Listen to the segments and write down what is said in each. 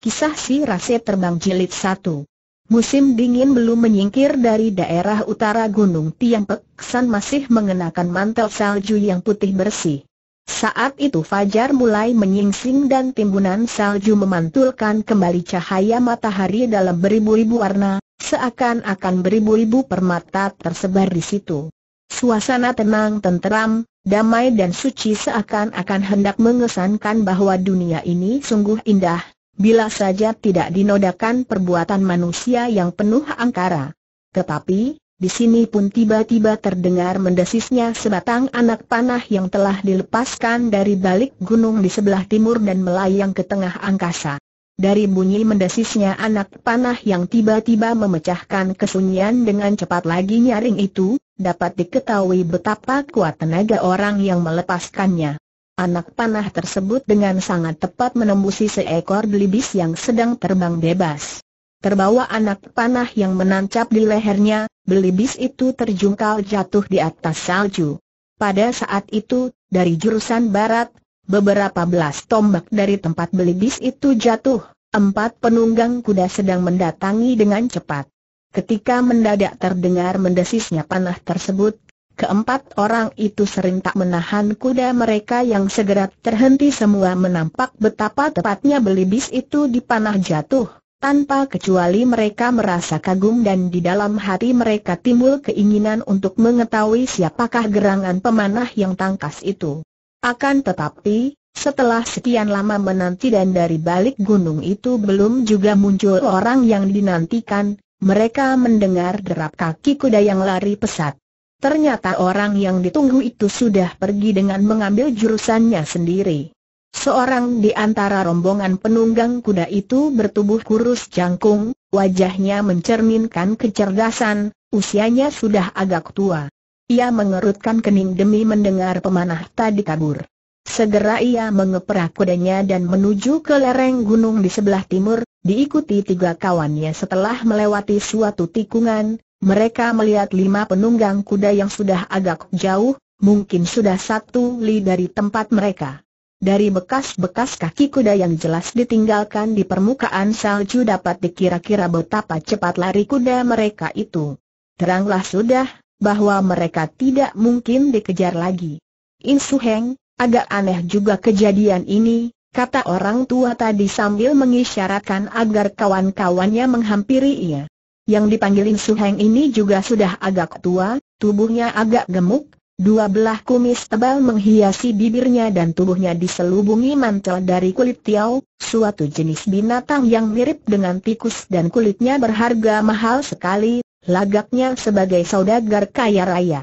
Kisah si Rase Terbang Jilid 1 Musim dingin belum menyingkir dari daerah utara Gunung Tiampek, San masih mengenakan mantel salju yang putih bersih. Saat itu fajar mulai menyingsing dan timbunan salju memantulkan kembali cahaya matahari dalam beribu-ribu warna, seakan-akan beribu-ribu permata tersebar di situ. Suasana tenang tenteram, damai dan suci seakan-akan hendak mengesankan bahwa dunia ini sungguh indah, bila saja tidak dinodakan perbuatan manusia yang penuh angkara. Tetapi, di sini pun tiba-tiba terdengar mendesisnya sebatang anak panah yang telah dilepaskan dari balik gunung di sebelah timur dan melayang ke tengah angkasa. Dari bunyi mendesisnya anak panah yang tiba-tiba memecahkan kesunyian dengan cepat lagi nyaring itu, dapat diketahui betapa kuat tenaga orang yang melepaskannya. Anak panah tersebut dengan sangat tepat menembusi seekor belibis yang sedang terbang bebas. Terbawa anak panah yang menancap di lehernya, belibis itu terjungkal jatuh di atas salju. Pada saat itu, dari jurusan barat, beberapa belas tombak dari tempat belibis itu jatuh, empat penunggang kuda sedang mendatangi dengan cepat. Ketika mendadak terdengar mendesisnya panah tersebut, Keempat orang itu sering tak menahan kuda mereka yang segera terhenti semua menampak betapa tepatnya belibis itu dipanah jatuh. Tanpa kecuali mereka merasa kagum dan di dalam hati mereka timbul keinginan untuk mengetahui siapakah gerangan pemanah yang tangkas itu. Akan tetapi, setelah sekian lama menanti dan dari balik gunung itu belum juga muncul orang yang dinantikan, mereka mendengar derap kaki kuda yang lari pesat. Ternyata orang yang ditunggu itu sudah pergi dengan mengambil jurusannya sendiri. Seorang di antara rombongan penunggang kuda itu bertubuh kurus jangkung, wajahnya mencerminkan kecerdasan, usianya sudah agak tua. Ia mengerutkan kening demi mendengar pemanah tadi kabur. Segera ia mengeprak kudanya dan menuju ke lereng gunung di sebelah timur, diikuti tiga kawannya setelah melewati suatu tikungan, mereka melihat lima penunggang kuda yang sudah agak jauh, mungkin sudah satu li dari tempat mereka. Dari bekas-bekas kaki kuda yang jelas ditinggalkan di permukaan salju dapat dikira-kira betapa cepat lari kuda mereka itu. Teranglah sudah, bahwa mereka tidak mungkin dikejar lagi. Insu Heng, agak aneh juga kejadian ini, kata orang tua tadi sambil mengisyaratkan agar kawan-kawannya menghampiri ia. Yang dipanggil Su Heng ini juga sudah agak tua, tubuhnya agak gemuk, dua belah kumis tebal menghiasi bibirnya dan tubuhnya diselubungi mantel dari kulit tiau, suatu jenis binatang yang mirip dengan tikus dan kulitnya berharga mahal sekali, lagaknya sebagai saudagar kaya raya.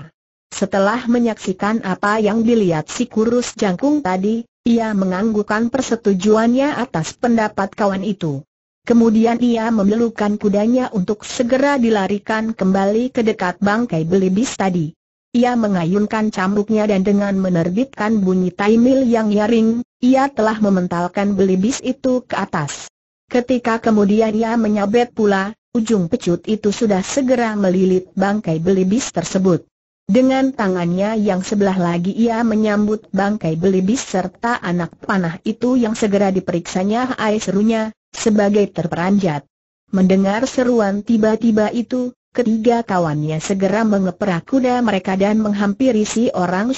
Setelah menyaksikan apa yang dilihat si kurus jangkung tadi, ia menganggukkan persetujuannya atas pendapat kawan itu. Kemudian ia memelukkan kudanya untuk segera dilarikan kembali ke dekat bangkai belibis tadi. Ia mengayunkan cambuknya dan dengan menerbitkan bunyi taimil yang nyaring, ia telah mementalkan belibis itu ke atas. Ketika kemudian ia menyabet pula, ujung pecut itu sudah segera melilit bangkai belibis tersebut. Dengan tangannya yang sebelah lagi ia menyambut bangkai belibis serta anak panah itu yang segera diperiksanya air serunya, sebagai terperanjat. Mendengar seruan tiba-tiba itu, ketiga kawannya segera mengeperak kuda mereka dan menghampiri si orang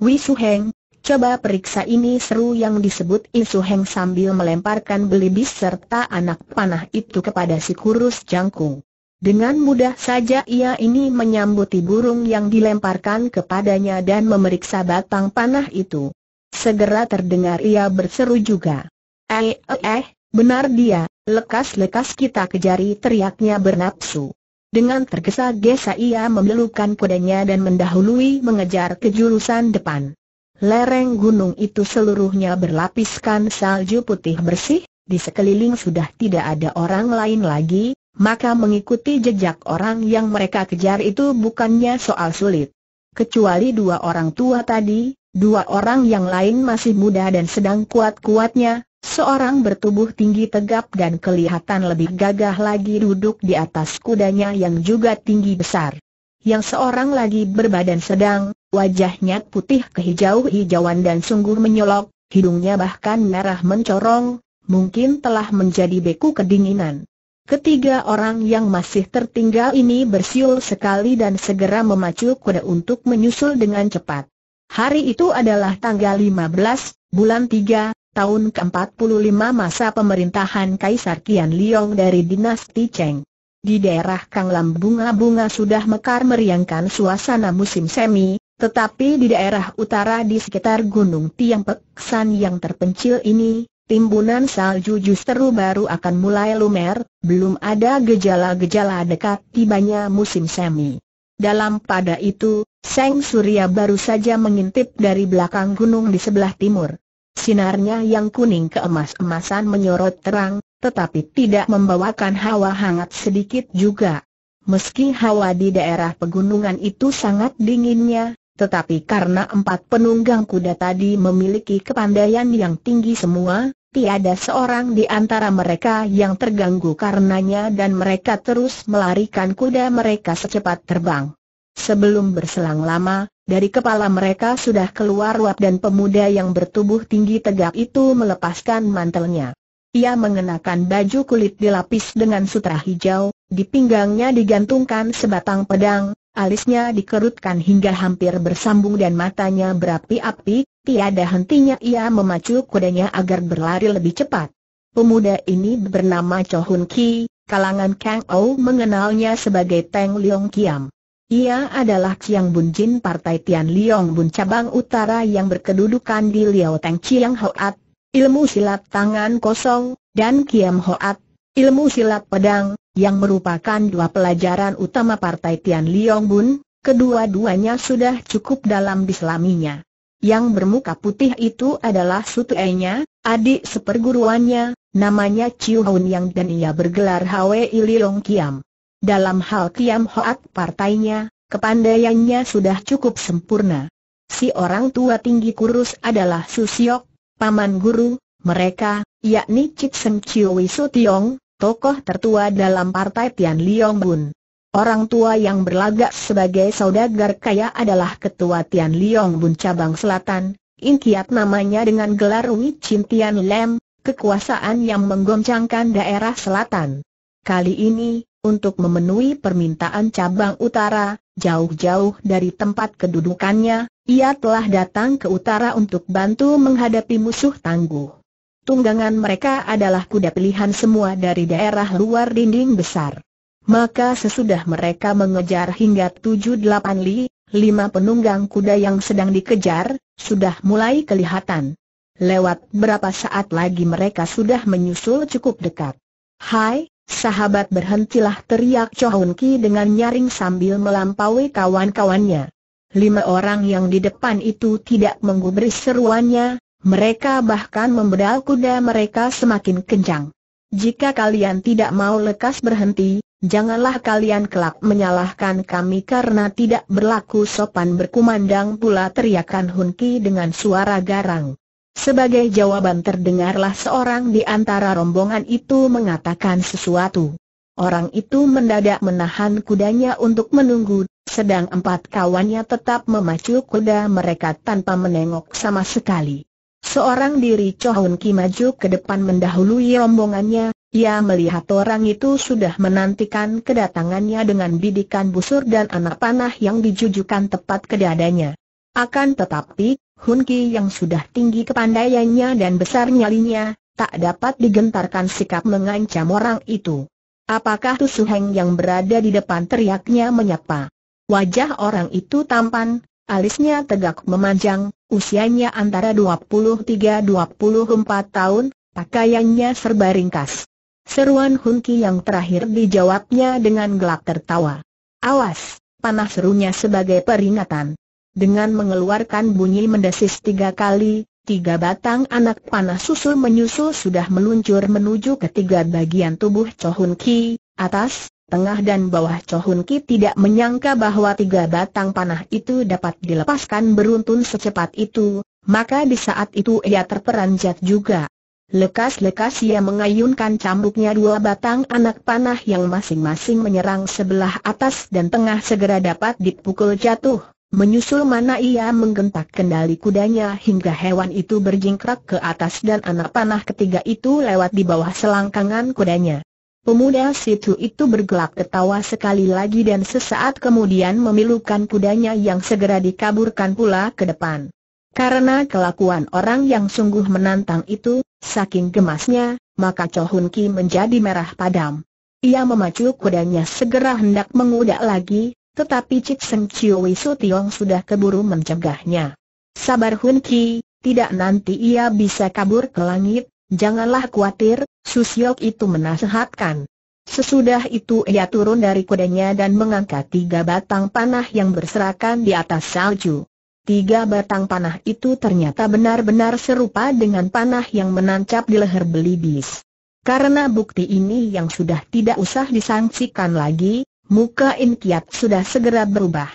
Wei Su Heng, coba periksa ini seru yang disebut Su Heng sambil melemparkan belibis serta anak panah itu kepada si kurus jangkung. Dengan mudah saja ia ini menyambuti burung yang dilemparkan kepadanya dan memeriksa batang panah itu. Segera terdengar ia berseru juga. Eh, eh, eh, Benar dia, lekas-lekas kita kejari teriaknya bernapsu. Dengan tergesa-gesa ia memelukkan kudanya dan mendahului mengejar ke jurusan depan. Lereng gunung itu seluruhnya berlapiskan salju putih bersih, di sekeliling sudah tidak ada orang lain lagi, maka mengikuti jejak orang yang mereka kejar itu bukannya soal sulit. Kecuali dua orang tua tadi, dua orang yang lain masih muda dan sedang kuat-kuatnya, Seorang bertubuh tinggi tegap dan kelihatan lebih gagah lagi duduk di atas kudanya yang juga tinggi besar. Yang seorang lagi berbadan sedang, wajahnya putih kehijau-hijauan dan sungguh menyolok, hidungnya bahkan merah mencorong, mungkin telah menjadi beku kedinginan. Ketiga orang yang masih tertinggal ini bersiul sekali dan segera memacu kuda untuk menyusul dengan cepat. Hari itu adalah tanggal 15, bulan 3, tahun ke-45 masa pemerintahan Kaisar Qian Liong dari dinasti Cheng. Di daerah Kanglam bunga-bunga sudah mekar meriangkan suasana musim semi, tetapi di daerah utara di sekitar Gunung Tiang Peksan yang terpencil ini, timbunan salju justru baru akan mulai lumer, belum ada gejala-gejala dekat tibanya musim semi. Dalam pada itu, Seng Surya baru saja mengintip dari belakang gunung di sebelah timur. Sinarnya yang kuning keemas-emasan menyorot terang, tetapi tidak membawakan hawa hangat sedikit juga. Meski hawa di daerah pegunungan itu sangat dinginnya, tetapi karena empat penunggang kuda tadi memiliki kepandaian yang tinggi semua, tiada seorang di antara mereka yang terganggu karenanya dan mereka terus melarikan kuda mereka secepat terbang. Sebelum berselang lama, dari kepala mereka sudah keluar uap dan pemuda yang bertubuh tinggi tegak itu melepaskan mantelnya. Ia mengenakan baju kulit dilapis dengan sutra hijau, di pinggangnya digantungkan sebatang pedang, alisnya dikerutkan hingga hampir bersambung dan matanya berapi-api, tiada hentinya ia memacu kudanya agar berlari lebih cepat. Pemuda ini bernama Chohun Ki, kalangan Kang Ou mengenalnya sebagai Teng Leong Kiam. Ia adalah Chiang Bun Jin Partai Tian Liong Bun Cabang Utara yang berkedudukan di Liao Teng Chiang Hoat, ilmu silat tangan kosong, dan Kiam Hoat, ilmu silat pedang, yang merupakan dua pelajaran utama Partai Tian Liong Bun, kedua-duanya sudah cukup dalam diselaminya. Yang bermuka putih itu adalah sutuenya, adik seperguruannya, namanya Chiu Hoon Yang dan ia bergelar Hwe Liong Kiam. Dalam hal Kiam Hoat partainya, kepandaiannya sudah cukup sempurna. Si orang tua tinggi kurus adalah Susiok, paman guru, mereka, yakni Cik Seng Chiu Tiong, tokoh tertua dalam partai Tian Liong Bun. Orang tua yang berlagak sebagai saudagar kaya adalah ketua Tian Liong Bun cabang selatan, inkiat namanya dengan gelar Umi Chin Tian Lem, kekuasaan yang menggoncangkan daerah selatan. Kali ini, untuk memenuhi permintaan cabang utara, jauh-jauh dari tempat kedudukannya, ia telah datang ke utara untuk bantu menghadapi musuh tangguh. Tunggangan mereka adalah kuda pilihan semua dari daerah luar dinding besar. Maka sesudah mereka mengejar hingga 7-8 li, lima penunggang kuda yang sedang dikejar, sudah mulai kelihatan. Lewat berapa saat lagi mereka sudah menyusul cukup dekat. Hai, Sahabat berhentilah teriak Chohun Ki dengan nyaring sambil melampaui kawan-kawannya. Lima orang yang di depan itu tidak menggubris seruannya, mereka bahkan membedal kuda mereka semakin kencang. Jika kalian tidak mau lekas berhenti, janganlah kalian kelak menyalahkan kami karena tidak berlaku sopan berkumandang pula teriakan Ki dengan suara garang. Sebagai jawaban terdengarlah seorang di antara rombongan itu mengatakan sesuatu. Orang itu mendadak menahan kudanya untuk menunggu, sedang empat kawannya tetap memacu kuda mereka tanpa menengok sama sekali. Seorang diri Chohun Ki maju ke depan mendahului rombongannya, ia melihat orang itu sudah menantikan kedatangannya dengan bidikan busur dan anak panah yang dijujukan tepat ke dadanya. Akan tetapi, Hun Ki yang sudah tinggi kepandaiannya dan besar nyalinya, tak dapat digentarkan sikap mengancam orang itu. Apakah Tu Heng yang berada di depan teriaknya menyapa? Wajah orang itu tampan, alisnya tegak memanjang, usianya antara 23-24 tahun, pakaiannya serba ringkas. Seruan Hun Ki yang terakhir dijawabnya dengan gelak tertawa. Awas, panah serunya sebagai peringatan dengan mengeluarkan bunyi mendesis tiga kali, tiga batang anak panah susul menyusul sudah meluncur menuju ketiga bagian tubuh Chohun Ki, atas, tengah dan bawah Chohun Ki tidak menyangka bahwa tiga batang panah itu dapat dilepaskan beruntun secepat itu, maka di saat itu ia terperanjat juga. Lekas-lekas ia mengayunkan cambuknya dua batang anak panah yang masing-masing menyerang sebelah atas dan tengah segera dapat dipukul jatuh. Menyusul mana ia menggentak kendali kudanya hingga hewan itu berjingkrak ke atas dan anak panah ketiga itu lewat di bawah selangkangan kudanya. Pemuda situ itu bergelak ketawa sekali lagi dan sesaat kemudian memilukan kudanya yang segera dikaburkan pula ke depan. Karena kelakuan orang yang sungguh menantang itu, saking gemasnya, maka Cho Ki menjadi merah padam. Ia memacu kudanya segera hendak mengudak lagi, tetapi Cik Seng Chiu Tiong sudah keburu mencegahnya. Sabar Hun Ki, tidak nanti ia bisa kabur ke langit, janganlah khawatir, Susiok itu menasehatkan. Sesudah itu ia turun dari kudanya dan mengangkat tiga batang panah yang berserakan di atas salju. Tiga batang panah itu ternyata benar-benar serupa dengan panah yang menancap di leher belibis. Karena bukti ini yang sudah tidak usah disangsikan lagi, Muka Inkiat sudah segera berubah.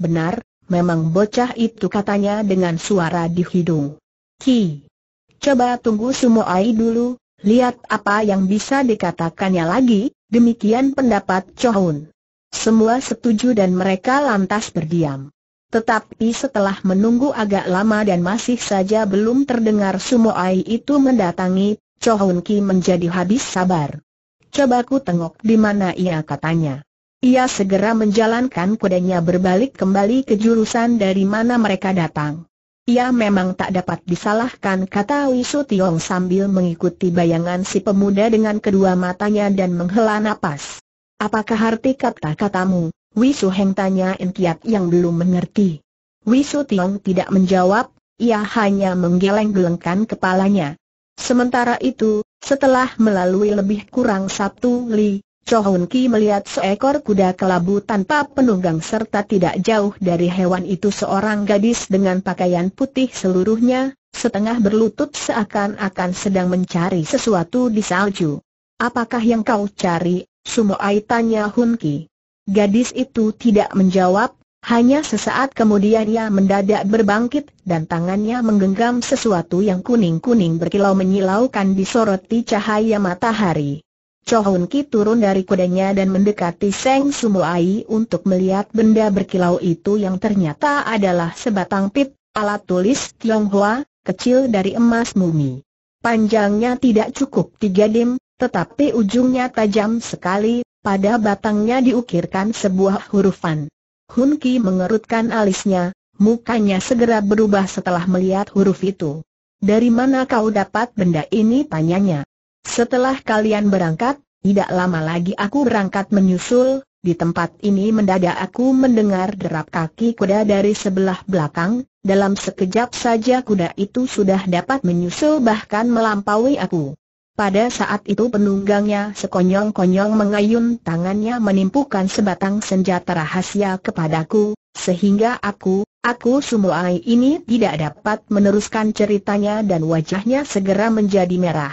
Benar, memang bocah itu katanya dengan suara di hidung. Ki. Coba tunggu ai dulu, lihat apa yang bisa dikatakannya lagi, demikian pendapat Chohun. Semua setuju dan mereka lantas berdiam. Tetapi setelah menunggu agak lama dan masih saja belum terdengar sumo ai itu mendatangi, Chohun Ki menjadi habis sabar. Coba ku tengok di mana ia katanya. Ia segera menjalankan kudanya berbalik kembali ke jurusan dari mana mereka datang. Ia memang tak dapat disalahkan kata Wisu Tiong sambil mengikuti bayangan si pemuda dengan kedua matanya dan menghela nafas. Apakah arti kata-katamu? Wisu Heng tanya Intiat yang belum mengerti. Wisu Tiong tidak menjawab, ia hanya menggeleng-gelengkan kepalanya. Sementara itu, setelah melalui lebih kurang satu li, Chohun Ki melihat seekor kuda kelabu tanpa penunggang serta tidak jauh dari hewan itu seorang gadis dengan pakaian putih seluruhnya, setengah berlutut seakan-akan sedang mencari sesuatu di salju. Apakah yang kau cari, Sumoai tanya Hun Ki. Gadis itu tidak menjawab, hanya sesaat kemudian ia mendadak berbangkit dan tangannya menggenggam sesuatu yang kuning-kuning berkilau menyilaukan disoroti cahaya matahari. Chohun Ki turun dari kudanya dan mendekati Seng Sumuai untuk melihat benda berkilau itu yang ternyata adalah sebatang pit, alat tulis Tionghoa, kecil dari emas mumi. Panjangnya tidak cukup tiga dim, tetapi ujungnya tajam sekali, pada batangnya diukirkan sebuah hurufan. Hun Ki mengerutkan alisnya, mukanya segera berubah setelah melihat huruf itu. Dari mana kau dapat benda ini tanyanya? Setelah kalian berangkat, tidak lama lagi aku berangkat menyusul, di tempat ini mendadak aku mendengar derap kaki kuda dari sebelah belakang, dalam sekejap saja kuda itu sudah dapat menyusul bahkan melampaui aku. Pada saat itu penunggangnya sekonyong-konyong mengayun tangannya menimpukan sebatang senjata rahasia kepadaku, sehingga aku, aku semua ini tidak dapat meneruskan ceritanya dan wajahnya segera menjadi merah.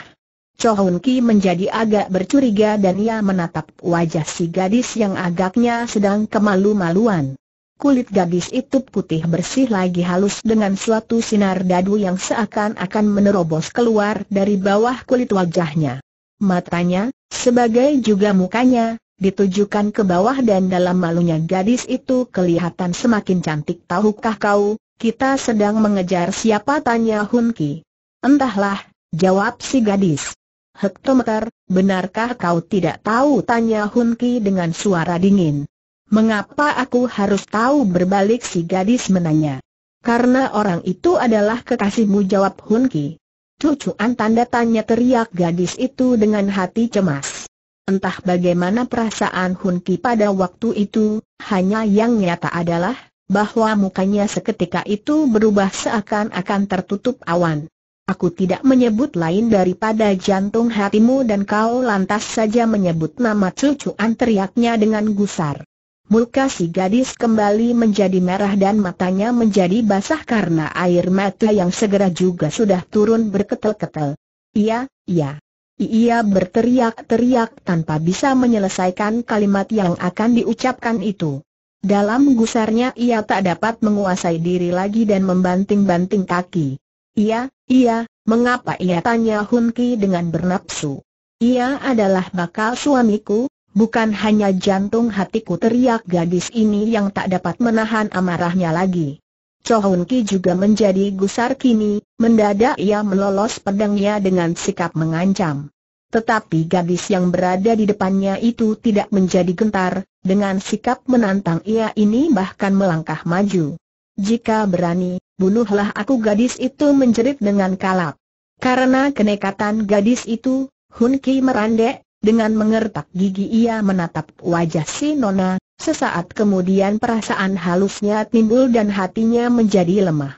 Cho Hun Ki menjadi agak bercuriga dan ia menatap wajah si gadis yang agaknya sedang kemalu-maluan. Kulit gadis itu putih bersih lagi halus dengan suatu sinar dadu yang seakan-akan menerobos keluar dari bawah kulit wajahnya. Matanya, sebagai juga mukanya, ditujukan ke bawah dan dalam malunya gadis itu kelihatan semakin cantik. Tahukah kau, kita sedang mengejar siapa? Tanya Hun Ki. Entahlah, jawab si gadis. Hektometer, benarkah kau tidak tahu? Tanya Hun Ki dengan suara dingin. Mengapa aku harus tahu berbalik si gadis menanya? Karena orang itu adalah kekasihmu jawab Hun Ki. Cucuan tanda tanya teriak gadis itu dengan hati cemas. Entah bagaimana perasaan Hun Ki pada waktu itu, hanya yang nyata adalah, bahwa mukanya seketika itu berubah seakan-akan tertutup awan. Aku tidak menyebut lain daripada jantung hatimu dan kau lantas saja menyebut nama cucu. teriaknya dengan gusar. Muka si gadis kembali menjadi merah dan matanya menjadi basah karena air mata yang segera juga sudah turun berketel-ketel. Ia, ia, Ia berteriak-teriak tanpa bisa menyelesaikan kalimat yang akan diucapkan itu. Dalam gusarnya ia tak dapat menguasai diri lagi dan membanting-banting kaki. Ia, iya, mengapa ia tanya Hun Ki dengan bernapsu? Ia adalah bakal suamiku, bukan hanya jantung hatiku teriak gadis ini yang tak dapat menahan amarahnya lagi. Hun Ki juga menjadi gusar kini, mendadak ia melolos pedangnya dengan sikap mengancam. Tetapi gadis yang berada di depannya itu tidak menjadi gentar, dengan sikap menantang ia ini bahkan melangkah maju. Jika berani, bunuhlah aku gadis itu menjerit dengan kalap. Karena kenekatan gadis itu, Hun Ki merandek, dengan mengertak gigi ia menatap wajah si Nona, sesaat kemudian perasaan halusnya timbul dan hatinya menjadi lemah.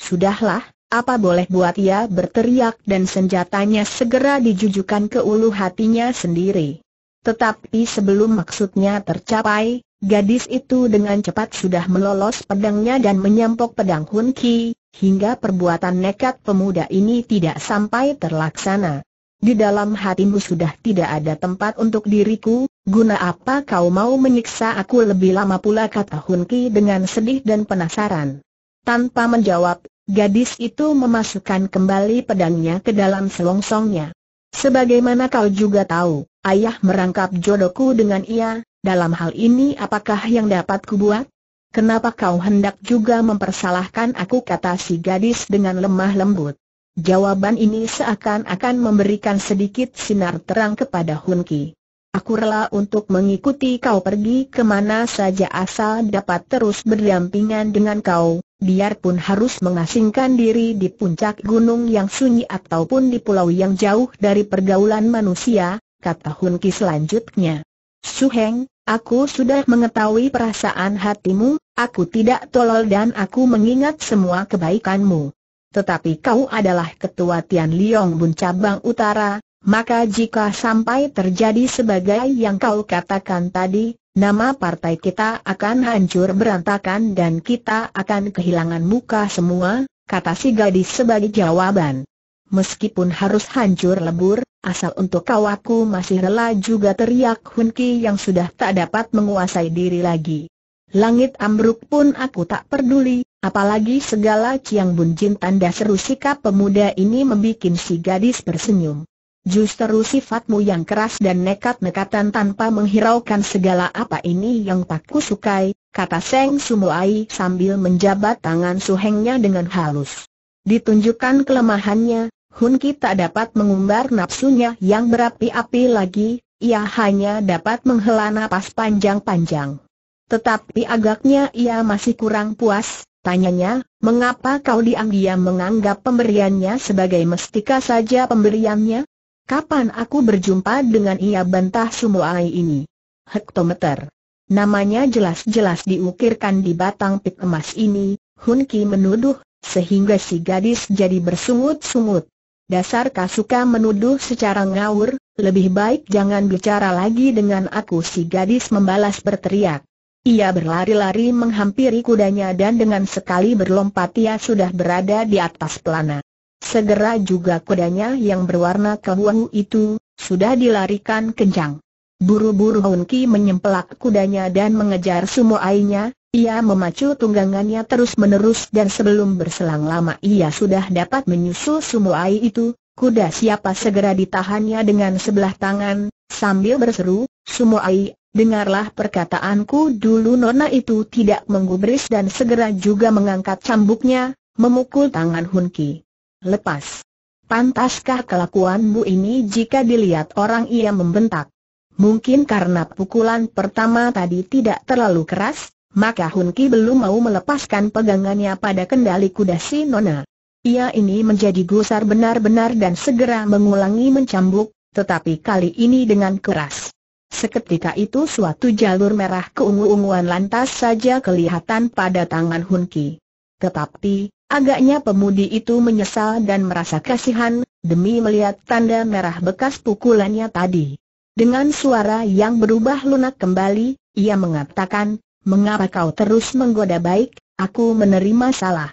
Sudahlah, apa boleh buat ia berteriak dan senjatanya segera dijujukan ke ulu hatinya sendiri. Tetapi sebelum maksudnya tercapai, Gadis itu dengan cepat sudah melolos pedangnya dan menyampok pedang Hun Ki, hingga perbuatan nekat pemuda ini tidak sampai terlaksana. Di dalam hatimu sudah tidak ada tempat untuk diriku, guna apa kau mau menyiksa aku lebih lama pula kata Hun Ki dengan sedih dan penasaran. Tanpa menjawab, gadis itu memasukkan kembali pedangnya ke dalam selongsongnya. Sebagaimana kau juga tahu, ayah merangkap jodohku dengan ia, dalam hal ini apakah yang dapat kubuat? Kenapa kau hendak juga mempersalahkan aku kata si gadis dengan lemah lembut. Jawaban ini seakan-akan memberikan sedikit sinar terang kepada Hun Ki. Aku rela untuk mengikuti kau pergi kemana saja asal dapat terus berdampingan dengan kau, biarpun harus mengasingkan diri di puncak gunung yang sunyi ataupun di pulau yang jauh dari pergaulan manusia, kata Hun Ki selanjutnya. Suheng, aku sudah mengetahui perasaan hatimu, aku tidak tolol dan aku mengingat semua kebaikanmu. Tetapi kau adalah ketua Tian Liong Bun Cabang Utara, maka jika sampai terjadi sebagai yang kau katakan tadi, nama partai kita akan hancur berantakan dan kita akan kehilangan muka semua, kata si gadis sebagai jawaban. Meskipun harus hancur lebur, asal untuk kau aku masih rela juga teriak Hun Ki yang sudah tak dapat menguasai diri lagi. Langit ambruk pun aku tak peduli, apalagi segala Ciang Bun tanda seru sikap pemuda ini membuat si gadis tersenyum. Justru sifatmu yang keras dan nekat-nekatan tanpa menghiraukan segala apa ini yang tak kusukai, kata Seng Sumuai sambil menjabat tangan suhengnya dengan halus. Ditunjukkan kelemahannya, Hun Ki tak dapat mengumbar nafsunya yang berapi-api lagi, ia hanya dapat menghela nafas panjang-panjang. Tetapi agaknya ia masih kurang puas, tanyanya, mengapa kau diam-diam menganggap pemberiannya sebagai mestika saja pemberiannya? Kapan aku berjumpa dengan ia bantah Sumuai ini? Hektometer. Namanya jelas-jelas diukirkan di batang pik emas ini, Hun Ki menuduh, sehingga si gadis jadi bersungut-sungut. Dasar Kasuka menuduh secara ngawur, lebih baik jangan bicara lagi dengan aku si gadis membalas berteriak. Ia berlari-lari menghampiri kudanya dan dengan sekali berlompat ia sudah berada di atas pelana. Segera juga kudanya yang berwarna keluahu itu, sudah dilarikan kencang. Buru-buru Honki menyempelak kudanya dan mengejar sumo ainya, ia memacu tunggangannya terus-menerus dan sebelum berselang lama ia sudah dapat menyusul sumuai itu, kuda siapa segera ditahannya dengan sebelah tangan, sambil berseru, Sumuai, dengarlah perkataanku dulu nona itu tidak menggubris dan segera juga mengangkat cambuknya, memukul tangan Hun Lepas. Pantaskah kelakuanmu ini jika dilihat orang ia membentak? Mungkin karena pukulan pertama tadi tidak terlalu keras, maka Hun Ki belum mau melepaskan pegangannya pada kendali kuda si Nona. Ia ini menjadi gusar benar-benar dan segera mengulangi mencambuk, tetapi kali ini dengan keras. Seketika itu suatu jalur merah keungu-unguan lantas saja kelihatan pada tangan Hun Ki. Tetapi, agaknya pemudi itu menyesal dan merasa kasihan, demi melihat tanda merah bekas pukulannya tadi. Dengan suara yang berubah lunak kembali, ia mengatakan, mengapa kau terus menggoda baik, aku menerima salah.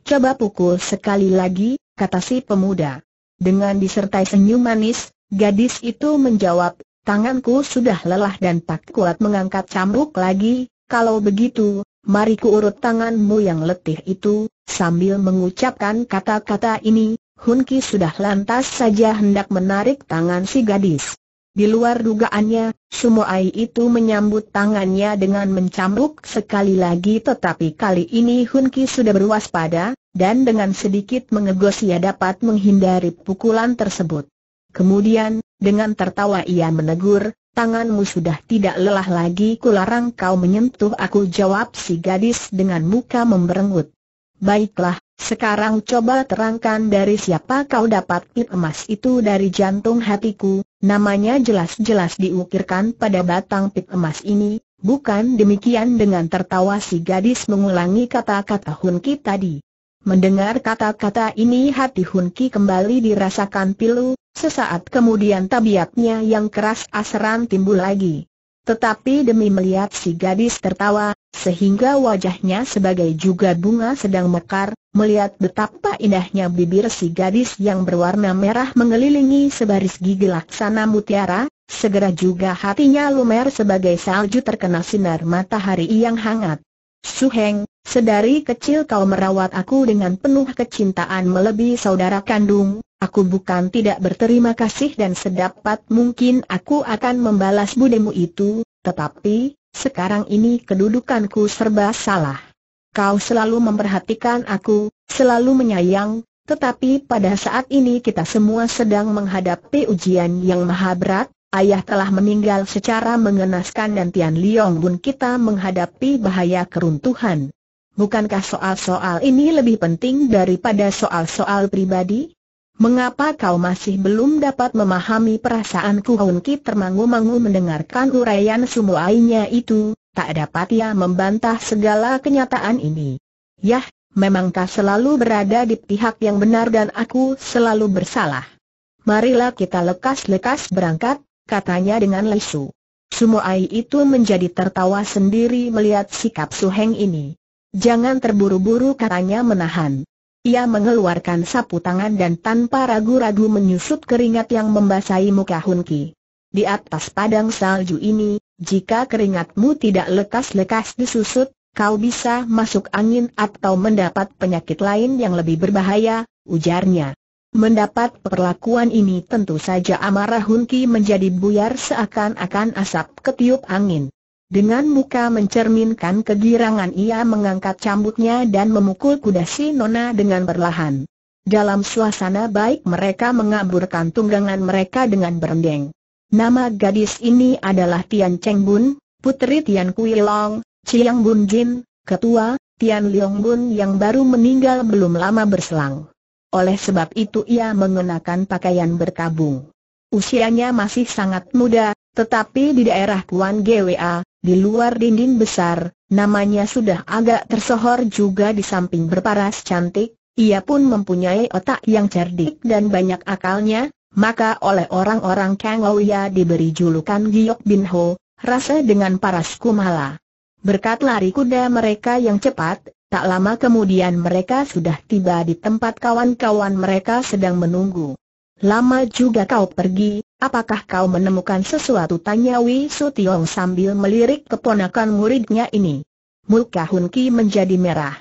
Coba pukul sekali lagi, kata si pemuda. Dengan disertai senyum manis, gadis itu menjawab, tanganku sudah lelah dan tak kuat mengangkat cambuk lagi, kalau begitu, mari urut tanganmu yang letih itu, sambil mengucapkan kata-kata ini, Hunki sudah lantas saja hendak menarik tangan si gadis. Di luar dugaannya, Sumoai itu menyambut tangannya dengan mencambuk sekali lagi tetapi kali ini Hun Ki sudah berwaspada, dan dengan sedikit mengegos ia dapat menghindari pukulan tersebut. Kemudian, dengan tertawa ia menegur, tanganmu sudah tidak lelah lagi kularang kau menyentuh aku jawab si gadis dengan muka memberengut. Baiklah, sekarang coba terangkan dari siapa kau dapat pit emas itu dari jantung hatiku, namanya jelas-jelas diukirkan pada batang pit emas ini, bukan demikian dengan tertawa si gadis mengulangi kata-kata Hunki tadi. Mendengar kata-kata ini hati Hunki kembali dirasakan pilu, sesaat kemudian tabiatnya yang keras asran timbul lagi. Tetapi demi melihat si gadis tertawa, sehingga wajahnya sebagai juga bunga sedang mekar, melihat betapa indahnya bibir si gadis yang berwarna merah mengelilingi sebaris gigi laksana mutiara, segera juga hatinya lumer sebagai salju terkena sinar matahari yang hangat. Suheng, sedari kecil kau merawat aku dengan penuh kecintaan melebihi saudara kandung, Aku bukan tidak berterima kasih dan sedapat mungkin aku akan membalas budemu itu, tetapi, sekarang ini kedudukanku serba salah. Kau selalu memperhatikan aku, selalu menyayang, tetapi pada saat ini kita semua sedang menghadapi ujian yang maha berat, ayah telah meninggal secara mengenaskan dan Tian Liong pun kita menghadapi bahaya keruntuhan. Bukankah soal-soal ini lebih penting daripada soal-soal pribadi? Mengapa kau masih belum dapat memahami perasaanku Hun Ki termangu-mangu mendengarkan uraian sumuainya itu, tak dapat ia membantah segala kenyataan ini. Yah, memang kau selalu berada di pihak yang benar dan aku selalu bersalah. Marilah kita lekas-lekas berangkat, katanya dengan lesu. Sumuai itu menjadi tertawa sendiri melihat sikap Suheng ini. Jangan terburu-buru katanya menahan. Ia mengeluarkan sapu tangan dan tanpa ragu-ragu menyusut keringat yang membasahi muka Hun Ki. Di atas padang salju ini, jika keringatmu tidak lekas-lekas disusut, kau bisa masuk angin atau mendapat penyakit lain yang lebih berbahaya, ujarnya. Mendapat perlakuan ini tentu saja amarah Hun Ki menjadi buyar seakan-akan asap ketiup angin. Dengan muka mencerminkan kegirangan ia mengangkat cambuknya dan memukul kuda si Nona dengan perlahan. Dalam suasana baik mereka mengaburkan tunggangan mereka dengan berendeng. Nama gadis ini adalah Tian Cheng Bun, putri Tian Kui Long, Chiang Bun Jin, ketua, Tian Leong Bun yang baru meninggal belum lama berselang. Oleh sebab itu ia mengenakan pakaian berkabung. Usianya masih sangat muda, tetapi di daerah Kuan Gwa, di luar dinding besar, namanya sudah agak tersohor juga di samping berparas cantik, ia pun mempunyai otak yang cerdik dan banyak akalnya, maka oleh orang-orang Kang Ouya diberi julukan Giok Bin Ho, rasa dengan paras kumala. Berkat lari kuda mereka yang cepat, tak lama kemudian mereka sudah tiba di tempat kawan-kawan mereka sedang menunggu. Lama juga kau pergi, apakah kau menemukan sesuatu? Tanya Wei Su sambil melirik keponakan muridnya ini. Muka Hun Ki menjadi merah.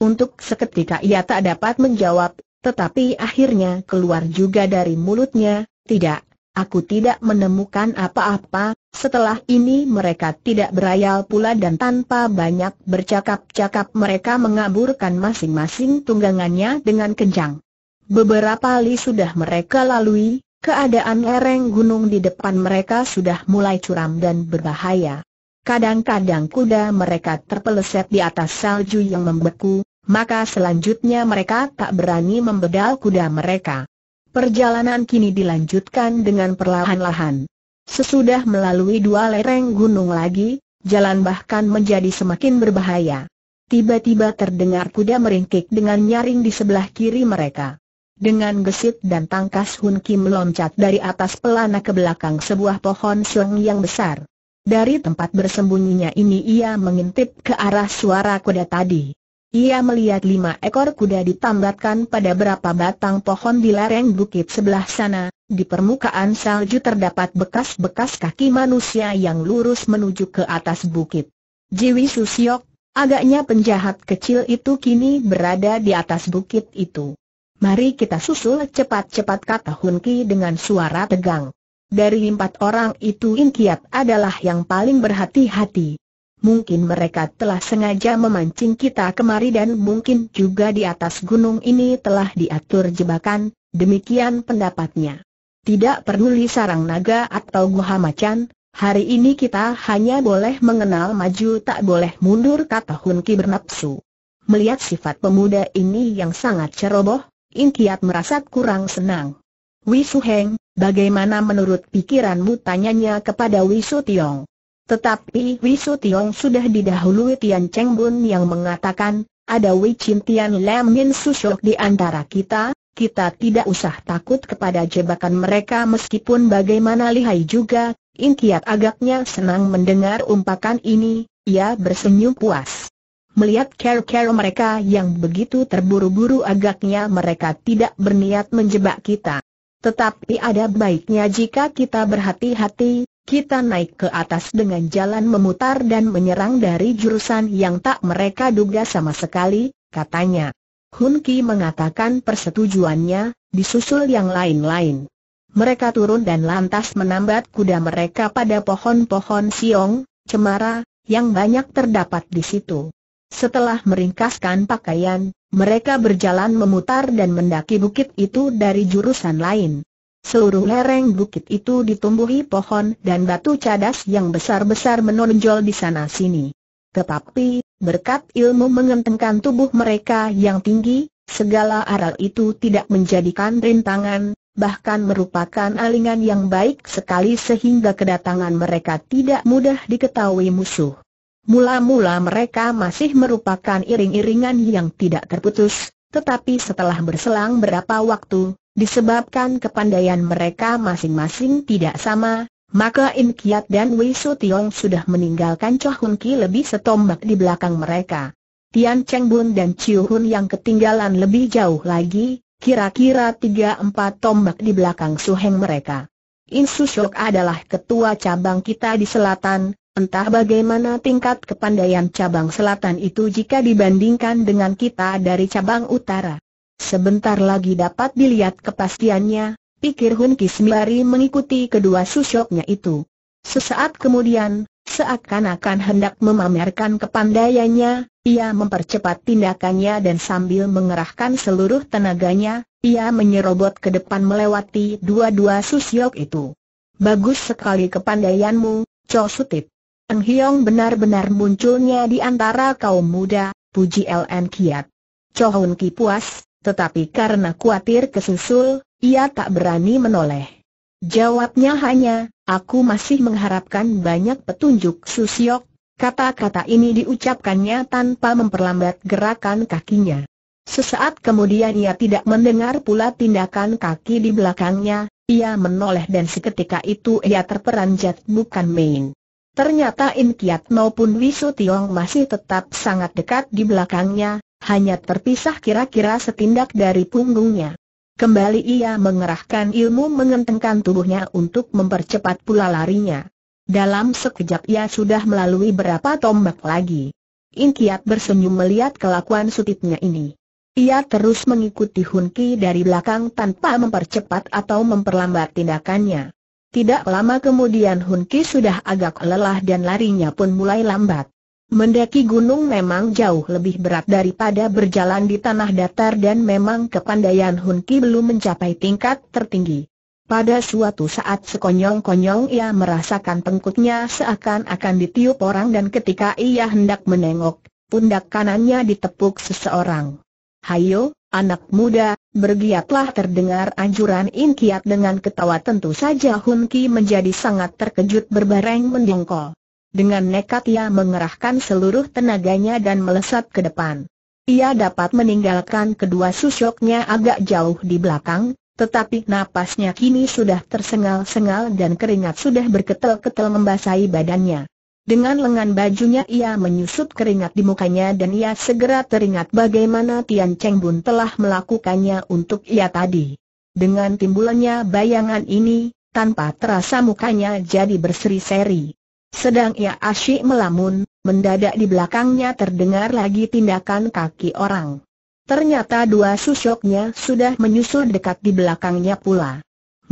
Untuk seketika ia tak dapat menjawab, tetapi akhirnya keluar juga dari mulutnya, tidak, aku tidak menemukan apa-apa, setelah ini mereka tidak berayal pula dan tanpa banyak bercakap-cakap mereka mengaburkan masing-masing tunggangannya dengan kencang. Beberapa li sudah mereka lalui, keadaan lereng gunung di depan mereka sudah mulai curam dan berbahaya. Kadang-kadang kuda mereka terpeleset di atas salju yang membeku, maka selanjutnya mereka tak berani membedal kuda mereka. Perjalanan kini dilanjutkan dengan perlahan-lahan. Sesudah melalui dua lereng gunung lagi, jalan bahkan menjadi semakin berbahaya. Tiba-tiba terdengar kuda meringkik dengan nyaring di sebelah kiri mereka. Dengan gesit dan tangkas Hun Kim loncat dari atas pelana ke belakang sebuah pohon siung yang besar. Dari tempat bersembunyinya ini ia mengintip ke arah suara kuda tadi. Ia melihat lima ekor kuda ditambatkan pada beberapa batang pohon di lereng bukit sebelah sana, di permukaan salju terdapat bekas-bekas kaki manusia yang lurus menuju ke atas bukit. Jiwi Susiok, agaknya penjahat kecil itu kini berada di atas bukit itu. Mari kita susul cepat-cepat kata Hun Ki dengan suara tegang. Dari empat orang itu In Kiat adalah yang paling berhati-hati. Mungkin mereka telah sengaja memancing kita kemari dan mungkin juga di atas gunung ini telah diatur jebakan, demikian pendapatnya. Tidak peduli sarang naga atau guha macan, hari ini kita hanya boleh mengenal maju tak boleh mundur kata Hun Ki bernapsu. Melihat sifat pemuda ini yang sangat ceroboh, Intiat merasa kurang senang. Wisu Heng, bagaimana menurut pikiranmu tanyanya kepada Wisu Tiong. Tetapi Wisu Tiong sudah didahului Tian Cheng Bun yang mengatakan, ada Wei Chin Tian Lam Min di antara kita, kita tidak usah takut kepada jebakan mereka meskipun bagaimana lihai juga, Inkiat agaknya senang mendengar umpakan ini, ia bersenyum puas. Melihat care-care mereka yang begitu terburu-buru agaknya mereka tidak berniat menjebak kita. Tetapi ada baiknya jika kita berhati-hati, kita naik ke atas dengan jalan memutar dan menyerang dari jurusan yang tak mereka duga sama sekali, katanya. Hun Ki mengatakan persetujuannya, disusul yang lain-lain. Mereka turun dan lantas menambat kuda mereka pada pohon-pohon siong, cemara, yang banyak terdapat di situ. Setelah meringkaskan pakaian, mereka berjalan memutar dan mendaki bukit itu dari jurusan lain. Seluruh lereng bukit itu ditumbuhi pohon dan batu cadas yang besar-besar menonjol di sana-sini. Tetapi, berkat ilmu mengentengkan tubuh mereka yang tinggi, segala aral itu tidak menjadikan rintangan, bahkan merupakan alingan yang baik sekali sehingga kedatangan mereka tidak mudah diketahui musuh. Mula-mula mereka masih merupakan iring-iringan yang tidak terputus, tetapi setelah berselang berapa waktu, disebabkan kepandaian mereka masing-masing tidak sama, maka In Kiat dan Wei Su Tiong sudah meninggalkan Cho Hun Ki lebih setombak di belakang mereka. Tian Cheng Bun dan Chiu Hun yang ketinggalan lebih jauh lagi, kira-kira 3-4 tombak di belakang suheng mereka. In Su Shok adalah ketua cabang kita di selatan, Entah bagaimana tingkat kepandaian cabang selatan itu jika dibandingkan dengan kita dari cabang utara. Sebentar lagi dapat dilihat kepastiannya, pikir Hun sembari mengikuti kedua susoknya itu. Sesaat kemudian, seakan-akan hendak memamerkan kepandaiannya, ia mempercepat tindakannya dan sambil mengerahkan seluruh tenaganya, ia menyerobot ke depan melewati dua-dua susyok itu. Bagus sekali kepandaianmu, Cho Sutip. Eng Hiong benar-benar munculnya di antara kaum muda, puji LN Kiat. Chohun Ki puas, tetapi karena khawatir kesusul, ia tak berani menoleh. Jawabnya hanya, aku masih mengharapkan banyak petunjuk Susiok, kata-kata ini diucapkannya tanpa memperlambat gerakan kakinya. Sesaat kemudian ia tidak mendengar pula tindakan kaki di belakangnya, ia menoleh dan seketika itu ia terperanjat bukan main. Ternyata Inkiat maupun Wisu Tiong masih tetap sangat dekat di belakangnya, hanya terpisah kira-kira setindak dari punggungnya. Kembali ia mengerahkan ilmu mengentengkan tubuhnya untuk mempercepat pula larinya. Dalam sekejap ia sudah melalui berapa tombak lagi. Inkiat bersenyum melihat kelakuan sutitnya ini. Ia terus mengikuti Hunki dari belakang tanpa mempercepat atau memperlambat tindakannya. Tidak lama kemudian Hun Ki sudah agak lelah dan larinya pun mulai lambat. Mendaki gunung memang jauh lebih berat daripada berjalan di tanah datar dan memang kepandaian Hun Ki belum mencapai tingkat tertinggi. Pada suatu saat sekonyong-konyong ia merasakan tengkutnya seakan-akan ditiup orang dan ketika ia hendak menengok, pundak kanannya ditepuk seseorang. Hayo, Anak muda, bergiatlah terdengar anjuran Inkiat dengan ketawa tentu saja Hun Ki menjadi sangat terkejut berbareng mendongkol. Dengan nekat ia mengerahkan seluruh tenaganya dan melesat ke depan. Ia dapat meninggalkan kedua susuknya agak jauh di belakang, tetapi napasnya kini sudah tersengal-sengal dan keringat sudah berketel-ketel membasahi badannya. Dengan lengan bajunya ia menyusut keringat di mukanya dan ia segera teringat bagaimana Tian Cheng Bun telah melakukannya untuk ia tadi. Dengan timbulannya bayangan ini, tanpa terasa mukanya jadi berseri-seri. Sedang ia asyik melamun, mendadak di belakangnya terdengar lagi tindakan kaki orang. Ternyata dua susuknya sudah menyusul dekat di belakangnya pula.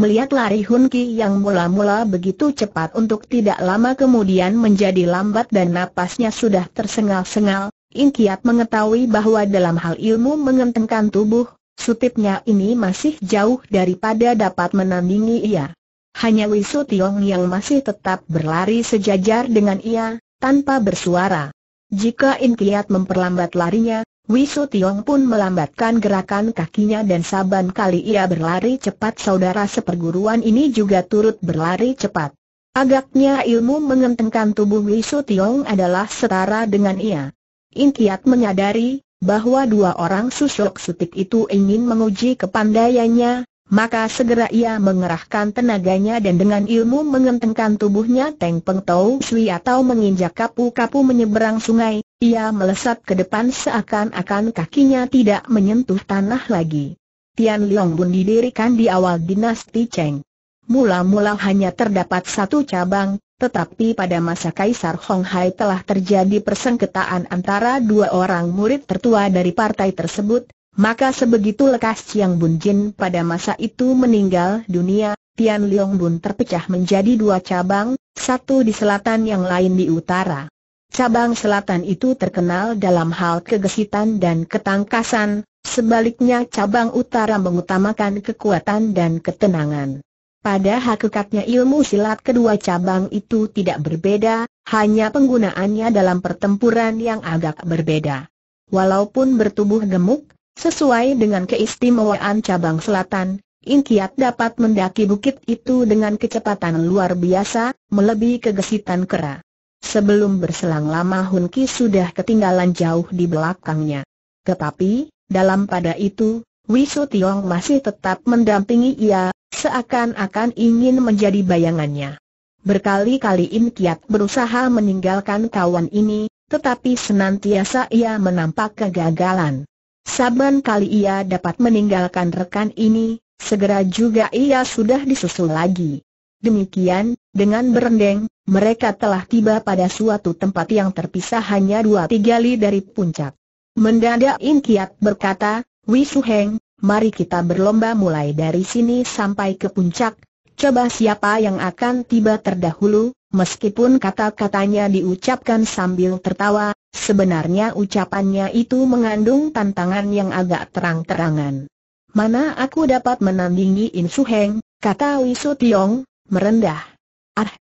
Melihat lari Hun Ki yang mula-mula begitu cepat untuk tidak lama kemudian menjadi lambat dan napasnya sudah tersengal-sengal, Kiat mengetahui bahwa dalam hal ilmu mengentengkan tubuh, sutipnya ini masih jauh daripada dapat menandingi ia. Hanya Wisu Tiong yang masih tetap berlari sejajar dengan ia, tanpa bersuara. Jika Kiat memperlambat larinya, Wisu Tiong pun melambatkan gerakan kakinya dan saban kali ia berlari cepat saudara seperguruan ini juga turut berlari cepat. Agaknya ilmu mengentengkan tubuh Wisu Tiong adalah setara dengan ia. Inkiat menyadari bahwa dua orang susuk sutik itu ingin menguji kepandaiannya, maka segera ia mengerahkan tenaganya dan dengan ilmu mengentengkan tubuhnya Teng Peng Tau Sui atau menginjak kapu-kapu menyeberang sungai, ia melesat ke depan seakan-akan kakinya tidak menyentuh tanah lagi. Tian Bun didirikan di awal dinasti Cheng. Mula-mula hanya terdapat satu cabang, tetapi pada masa Kaisar Hong Hai telah terjadi persengketaan antara dua orang murid tertua dari partai tersebut, maka sebegitu lekas Chiang Bun Jin pada masa itu meninggal dunia, Tian Liong Bun terpecah menjadi dua cabang, satu di selatan yang lain di utara. Cabang selatan itu terkenal dalam hal kegesitan dan ketangkasan, sebaliknya cabang utara mengutamakan kekuatan dan ketenangan. Pada hakikatnya ilmu silat kedua cabang itu tidak berbeda, hanya penggunaannya dalam pertempuran yang agak berbeda. Walaupun bertubuh gemuk, sesuai dengan keistimewaan cabang selatan, Inkiat dapat mendaki bukit itu dengan kecepatan luar biasa, melebihi kegesitan kera. Sebelum berselang lama Hun Ki sudah ketinggalan jauh di belakangnya. Tetapi, dalam pada itu, Wisu Tiong masih tetap mendampingi ia, seakan-akan ingin menjadi bayangannya. Berkali-kali In Kiat berusaha meninggalkan kawan ini, tetapi senantiasa ia menampak kegagalan. Saban kali ia dapat meninggalkan rekan ini, segera juga ia sudah disusul lagi. Demikian, dengan berendeng, mereka telah tiba pada suatu tempat yang terpisah hanya dua tiga li dari puncak. Mendadak Kiat berkata, Wisu Heng, mari kita berlomba mulai dari sini sampai ke puncak. Coba siapa yang akan tiba terdahulu, meskipun kata-katanya diucapkan sambil tertawa, sebenarnya ucapannya itu mengandung tantangan yang agak terang-terangan. Mana aku dapat menandingi In Su Heng, kata Wisu Tiong, merendah.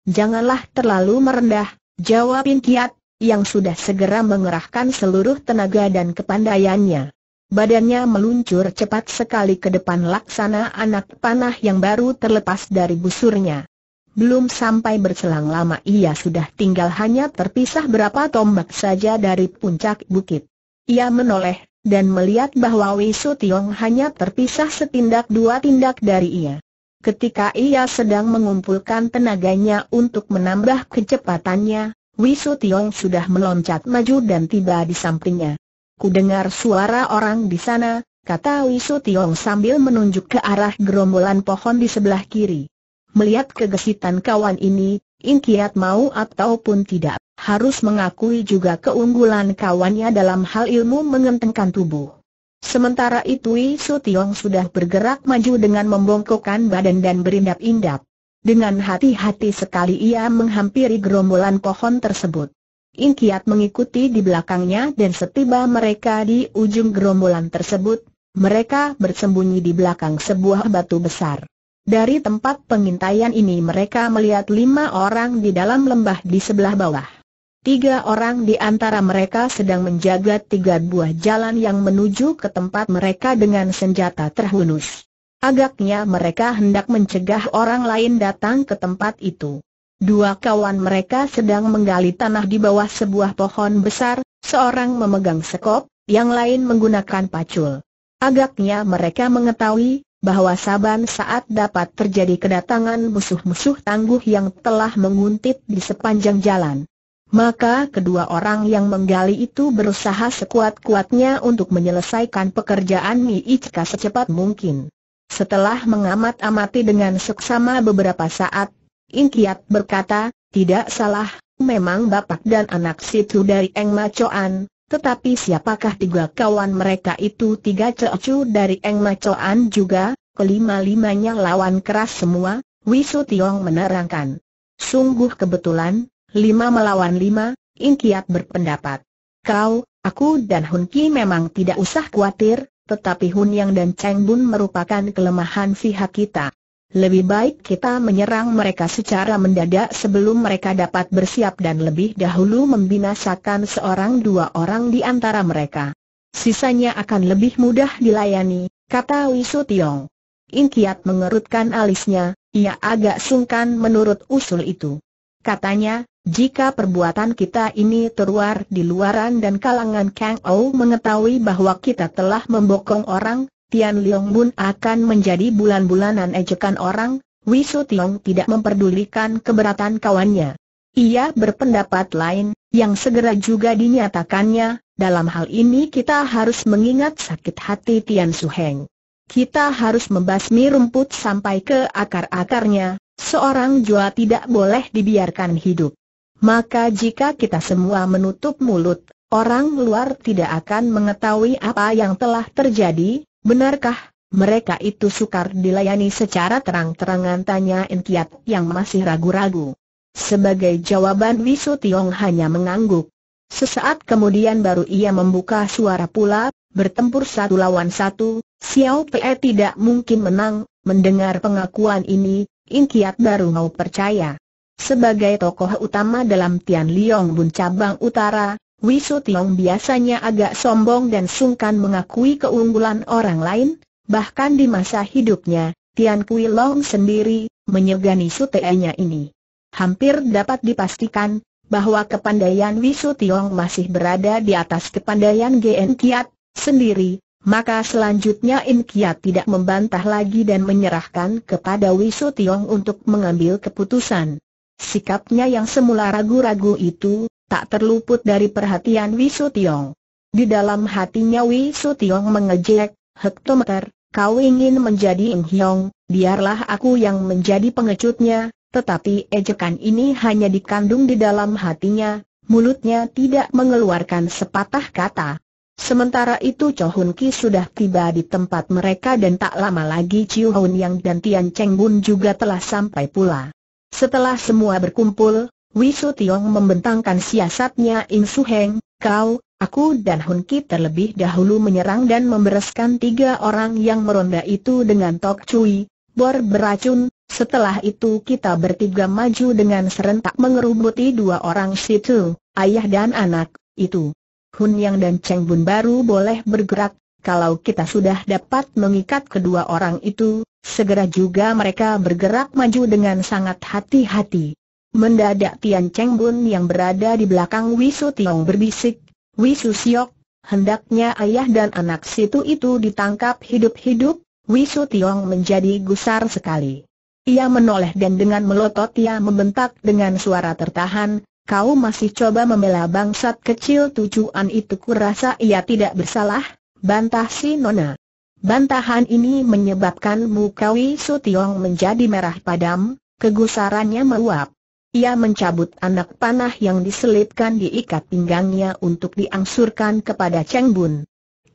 Janganlah terlalu merendah, jawab Kiat, yang sudah segera mengerahkan seluruh tenaga dan kepandaiannya. Badannya meluncur cepat sekali ke depan laksana anak panah yang baru terlepas dari busurnya. Belum sampai berselang lama ia sudah tinggal hanya terpisah berapa tombak saja dari puncak bukit. Ia menoleh, dan melihat bahwa Wisu Tiong hanya terpisah setindak dua tindak dari ia. Ketika ia sedang mengumpulkan tenaganya untuk menambah kecepatannya, Wisu Tiong sudah meloncat maju dan tiba di sampingnya. Kudengar suara orang di sana, kata Wisu Tiong sambil menunjuk ke arah gerombolan pohon di sebelah kiri. Melihat kegesitan kawan ini, Inkiat mau ataupun tidak, harus mengakui juga keunggulan kawannya dalam hal ilmu mengentengkan tubuh. Sementara itu Isu Tiong sudah bergerak maju dengan membongkokkan badan dan berindap-indap. Dengan hati-hati sekali ia menghampiri gerombolan pohon tersebut. Inkiat mengikuti di belakangnya dan setiba mereka di ujung gerombolan tersebut, mereka bersembunyi di belakang sebuah batu besar. Dari tempat pengintaian ini mereka melihat lima orang di dalam lembah di sebelah bawah. Tiga orang di antara mereka sedang menjaga tiga buah jalan yang menuju ke tempat mereka dengan senjata terhunus. Agaknya mereka hendak mencegah orang lain datang ke tempat itu. Dua kawan mereka sedang menggali tanah di bawah sebuah pohon besar, seorang memegang sekop, yang lain menggunakan pacul. Agaknya mereka mengetahui bahwa saban saat dapat terjadi kedatangan musuh-musuh tangguh yang telah menguntit di sepanjang jalan. Maka kedua orang yang menggali itu berusaha sekuat-kuatnya untuk menyelesaikan pekerjaan Mi Ichka secepat mungkin. Setelah mengamat-amati dengan seksama beberapa saat, Inkiat berkata, tidak salah, memang bapak dan anak situ dari Eng Macoan, tetapi siapakah tiga kawan mereka itu tiga cecu dari Eng Macoan juga, kelima-limanya lawan keras semua, Wisu Tiong menerangkan. Sungguh kebetulan, Lima melawan lima, Inkiat berpendapat. Kau, aku dan Hun Ki memang tidak usah khawatir, tetapi Hun Yang dan Cheng Bun merupakan kelemahan pihak kita. Lebih baik kita menyerang mereka secara mendadak sebelum mereka dapat bersiap dan lebih dahulu membinasakan seorang dua orang di antara mereka. Sisanya akan lebih mudah dilayani, kata Wisu Tiong. Inkiat mengerutkan alisnya, ia agak sungkan menurut usul itu. Katanya, jika perbuatan kita ini terluar di luaran dan kalangan Kang Ou mengetahui bahwa kita telah membokong orang, Tian Leong Bun akan menjadi bulan-bulanan ejekan orang, Wisu Tiong tidak memperdulikan keberatan kawannya. Ia berpendapat lain, yang segera juga dinyatakannya, dalam hal ini kita harus mengingat sakit hati Tian Su Heng. Kita harus membasmi rumput sampai ke akar-akarnya, seorang jua tidak boleh dibiarkan hidup. Maka jika kita semua menutup mulut, orang luar tidak akan mengetahui apa yang telah terjadi, benarkah? Mereka itu sukar dilayani secara terang-terangan tanya Enkiat yang masih ragu-ragu. Sebagai jawaban Wisu Tiong hanya mengangguk. Sesaat kemudian baru ia membuka suara pula, bertempur satu lawan satu, Xiao Pe tidak mungkin menang, mendengar pengakuan ini, Inkiat baru mau percaya. Sebagai tokoh utama dalam Tian Liong Bun cabang utara, Wisu Tiong biasanya agak sombong dan sungkan mengakui keunggulan orang lain, bahkan di masa hidupnya, Tian Kui Long sendiri, menyegani sutenya ini. Hampir dapat dipastikan, bahwa kepandaian Wisu Tiong masih berada di atas kepandaian Gen Kiat, sendiri, maka selanjutnya In Kiat tidak membantah lagi dan menyerahkan kepada Wisu Tiong untuk mengambil keputusan. Sikapnya yang semula ragu-ragu itu, tak terluput dari perhatian Wisu Tiong. Di dalam hatinya Wisu Tiong mengejek, hektometer, kau ingin menjadi Ing Hyong, biarlah aku yang menjadi pengecutnya, tetapi ejekan ini hanya dikandung di dalam hatinya, mulutnya tidak mengeluarkan sepatah kata. Sementara itu Cho Hun Ki sudah tiba di tempat mereka dan tak lama lagi Chiu Hun Yang dan Tian Cheng Bun juga telah sampai pula. Setelah semua berkumpul, Wisu Tiong membentangkan siasatnya Im Su Heng, kau, aku dan Hun Ki terlebih dahulu menyerang dan membereskan tiga orang yang meronda itu dengan tok cui, bor beracun, setelah itu kita bertiga maju dengan serentak mengerumuti dua orang situ, ayah dan anak, itu. Hun Yang dan Cheng Bun baru boleh bergerak, kalau kita sudah dapat mengikat kedua orang itu, Segera juga mereka bergerak maju dengan sangat hati-hati. Mendadak Tian Cheng Bun yang berada di belakang Wisu Tiong berbisik, Wisu Siok, hendaknya ayah dan anak situ itu ditangkap hidup-hidup, Wisu Tiong menjadi gusar sekali. Ia menoleh dan dengan melotot ia membentak dengan suara tertahan, kau masih coba membela bangsat kecil tujuan itu kurasa ia tidak bersalah, bantah si Nona. Bantahan ini menyebabkan Mukawi Tiong menjadi merah padam, kegusarannya meluap. Ia mencabut anak panah yang diselipkan di ikat pinggangnya untuk diangsurkan kepada Cheng Bun.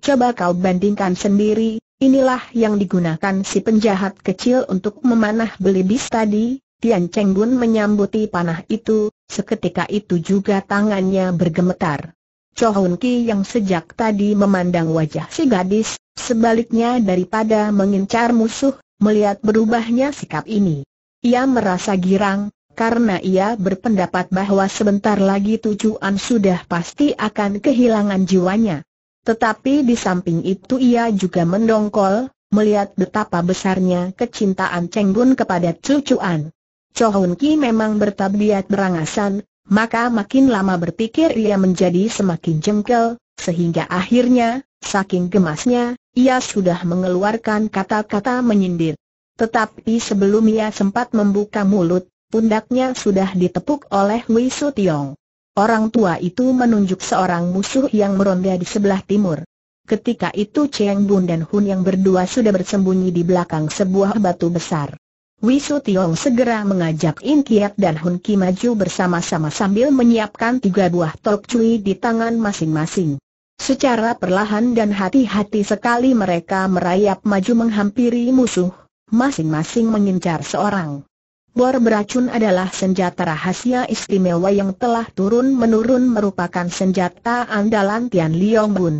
Coba kau bandingkan sendiri, inilah yang digunakan si penjahat kecil untuk memanah belibis tadi. Tian Cheng Bun menyambuti panah itu, seketika itu juga tangannya bergemetar. Chohun Ki yang sejak tadi memandang wajah si gadis, Sebaliknya daripada mengincar musuh, melihat berubahnya sikap ini. Ia merasa girang, karena ia berpendapat bahwa sebentar lagi tujuan sudah pasti akan kehilangan jiwanya. Tetapi di samping itu ia juga mendongkol, melihat betapa besarnya kecintaan Cheng Bun kepada cucuan. Chohun Ki memang bertabiat berangasan, maka makin lama berpikir ia menjadi semakin jengkel, sehingga akhirnya, saking gemasnya, ia sudah mengeluarkan kata-kata menyindir. Tetapi sebelum ia sempat membuka mulut, pundaknya sudah ditepuk oleh Wei Tiong. Orang tua itu menunjuk seorang musuh yang meronda di sebelah timur. Ketika itu Cheng Bun dan Hun yang berdua sudah bersembunyi di belakang sebuah batu besar. Wei Su Tiong segera mengajak In Kiat dan Hun Ki maju bersama-sama sambil menyiapkan tiga buah tok cui di tangan masing-masing. Secara perlahan dan hati-hati sekali mereka merayap maju menghampiri musuh, masing-masing mengincar seorang. Bor beracun adalah senjata rahasia istimewa yang telah turun-menurun merupakan senjata andalan Tian Liong Bun.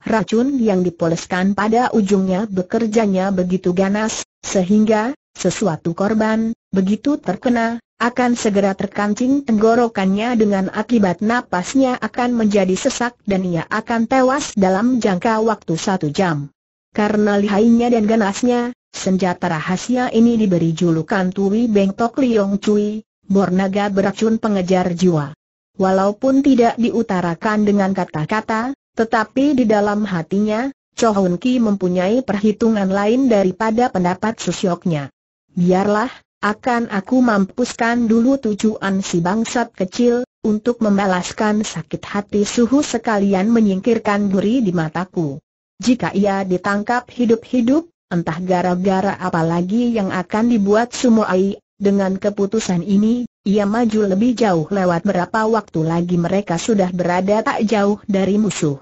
Racun yang dipoleskan pada ujungnya bekerjanya begitu ganas, sehingga, sesuatu korban, Begitu terkena, akan segera terkancing tenggorokannya dengan akibat napasnya akan menjadi sesak dan ia akan tewas dalam jangka waktu satu jam. Karena lihainya dan ganasnya, senjata rahasia ini diberi julukan Tui bengtok Liong Cui, bornaga beracun pengejar jiwa. Walaupun tidak diutarakan dengan kata-kata, tetapi di dalam hatinya, Chohun Ki mempunyai perhitungan lain daripada pendapat susyoknya. Biarlah, akan aku mampuskan dulu tujuan si bangsat kecil, untuk membalaskan sakit hati suhu sekalian menyingkirkan duri di mataku. Jika ia ditangkap hidup-hidup, entah gara-gara apa lagi yang akan dibuat ai, dengan keputusan ini, ia maju lebih jauh lewat berapa waktu lagi mereka sudah berada tak jauh dari musuh.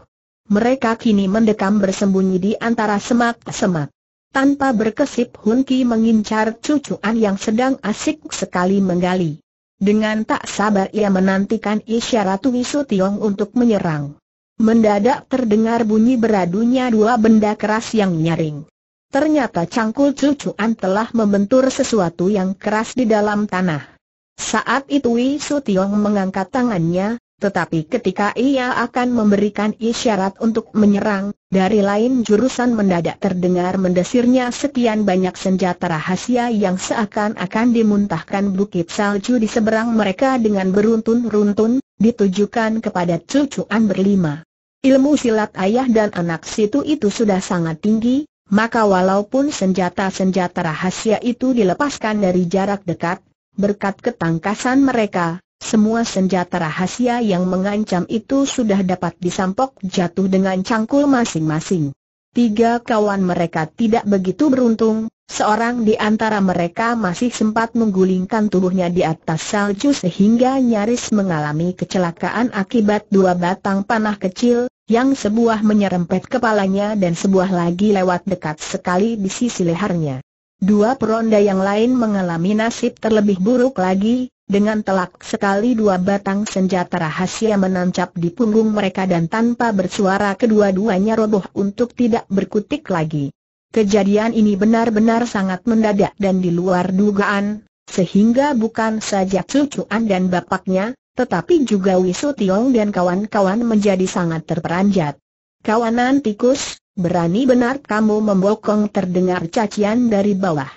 Mereka kini mendekam bersembunyi di antara semak-semak. Tanpa berkesip Hun Ki mengincar cucuan yang sedang asik sekali menggali. Dengan tak sabar ia menantikan isyarat Wisu Tiong untuk menyerang. Mendadak terdengar bunyi beradunya dua benda keras yang nyaring. Ternyata cangkul cucuan telah membentur sesuatu yang keras di dalam tanah. Saat itu Wisu Tiong mengangkat tangannya, tetapi ketika ia akan memberikan isyarat untuk menyerang, dari lain jurusan mendadak terdengar mendesirnya sekian banyak senjata rahasia yang seakan-akan dimuntahkan bukit salju di seberang mereka dengan beruntun-runtun, ditujukan kepada cucuan berlima. Ilmu silat ayah dan anak situ itu sudah sangat tinggi, maka walaupun senjata-senjata rahasia itu dilepaskan dari jarak dekat, berkat ketangkasan mereka, semua senjata rahasia yang mengancam itu sudah dapat disampok jatuh dengan cangkul masing-masing. Tiga kawan mereka tidak begitu beruntung, seorang di antara mereka masih sempat menggulingkan tubuhnya di atas salju sehingga nyaris mengalami kecelakaan akibat dua batang panah kecil, yang sebuah menyerempet kepalanya dan sebuah lagi lewat dekat sekali di sisi lehernya. Dua peronda yang lain mengalami nasib terlebih buruk lagi, dengan telak sekali dua batang senjata rahasia menancap di punggung mereka dan tanpa bersuara kedua-duanya roboh untuk tidak berkutik lagi. Kejadian ini benar-benar sangat mendadak dan di luar dugaan, sehingga bukan saja cucuan dan bapaknya, tetapi juga Wisu Tiong dan kawan-kawan menjadi sangat terperanjat. Kawanan tikus, berani benar kamu membokong terdengar cacian dari bawah.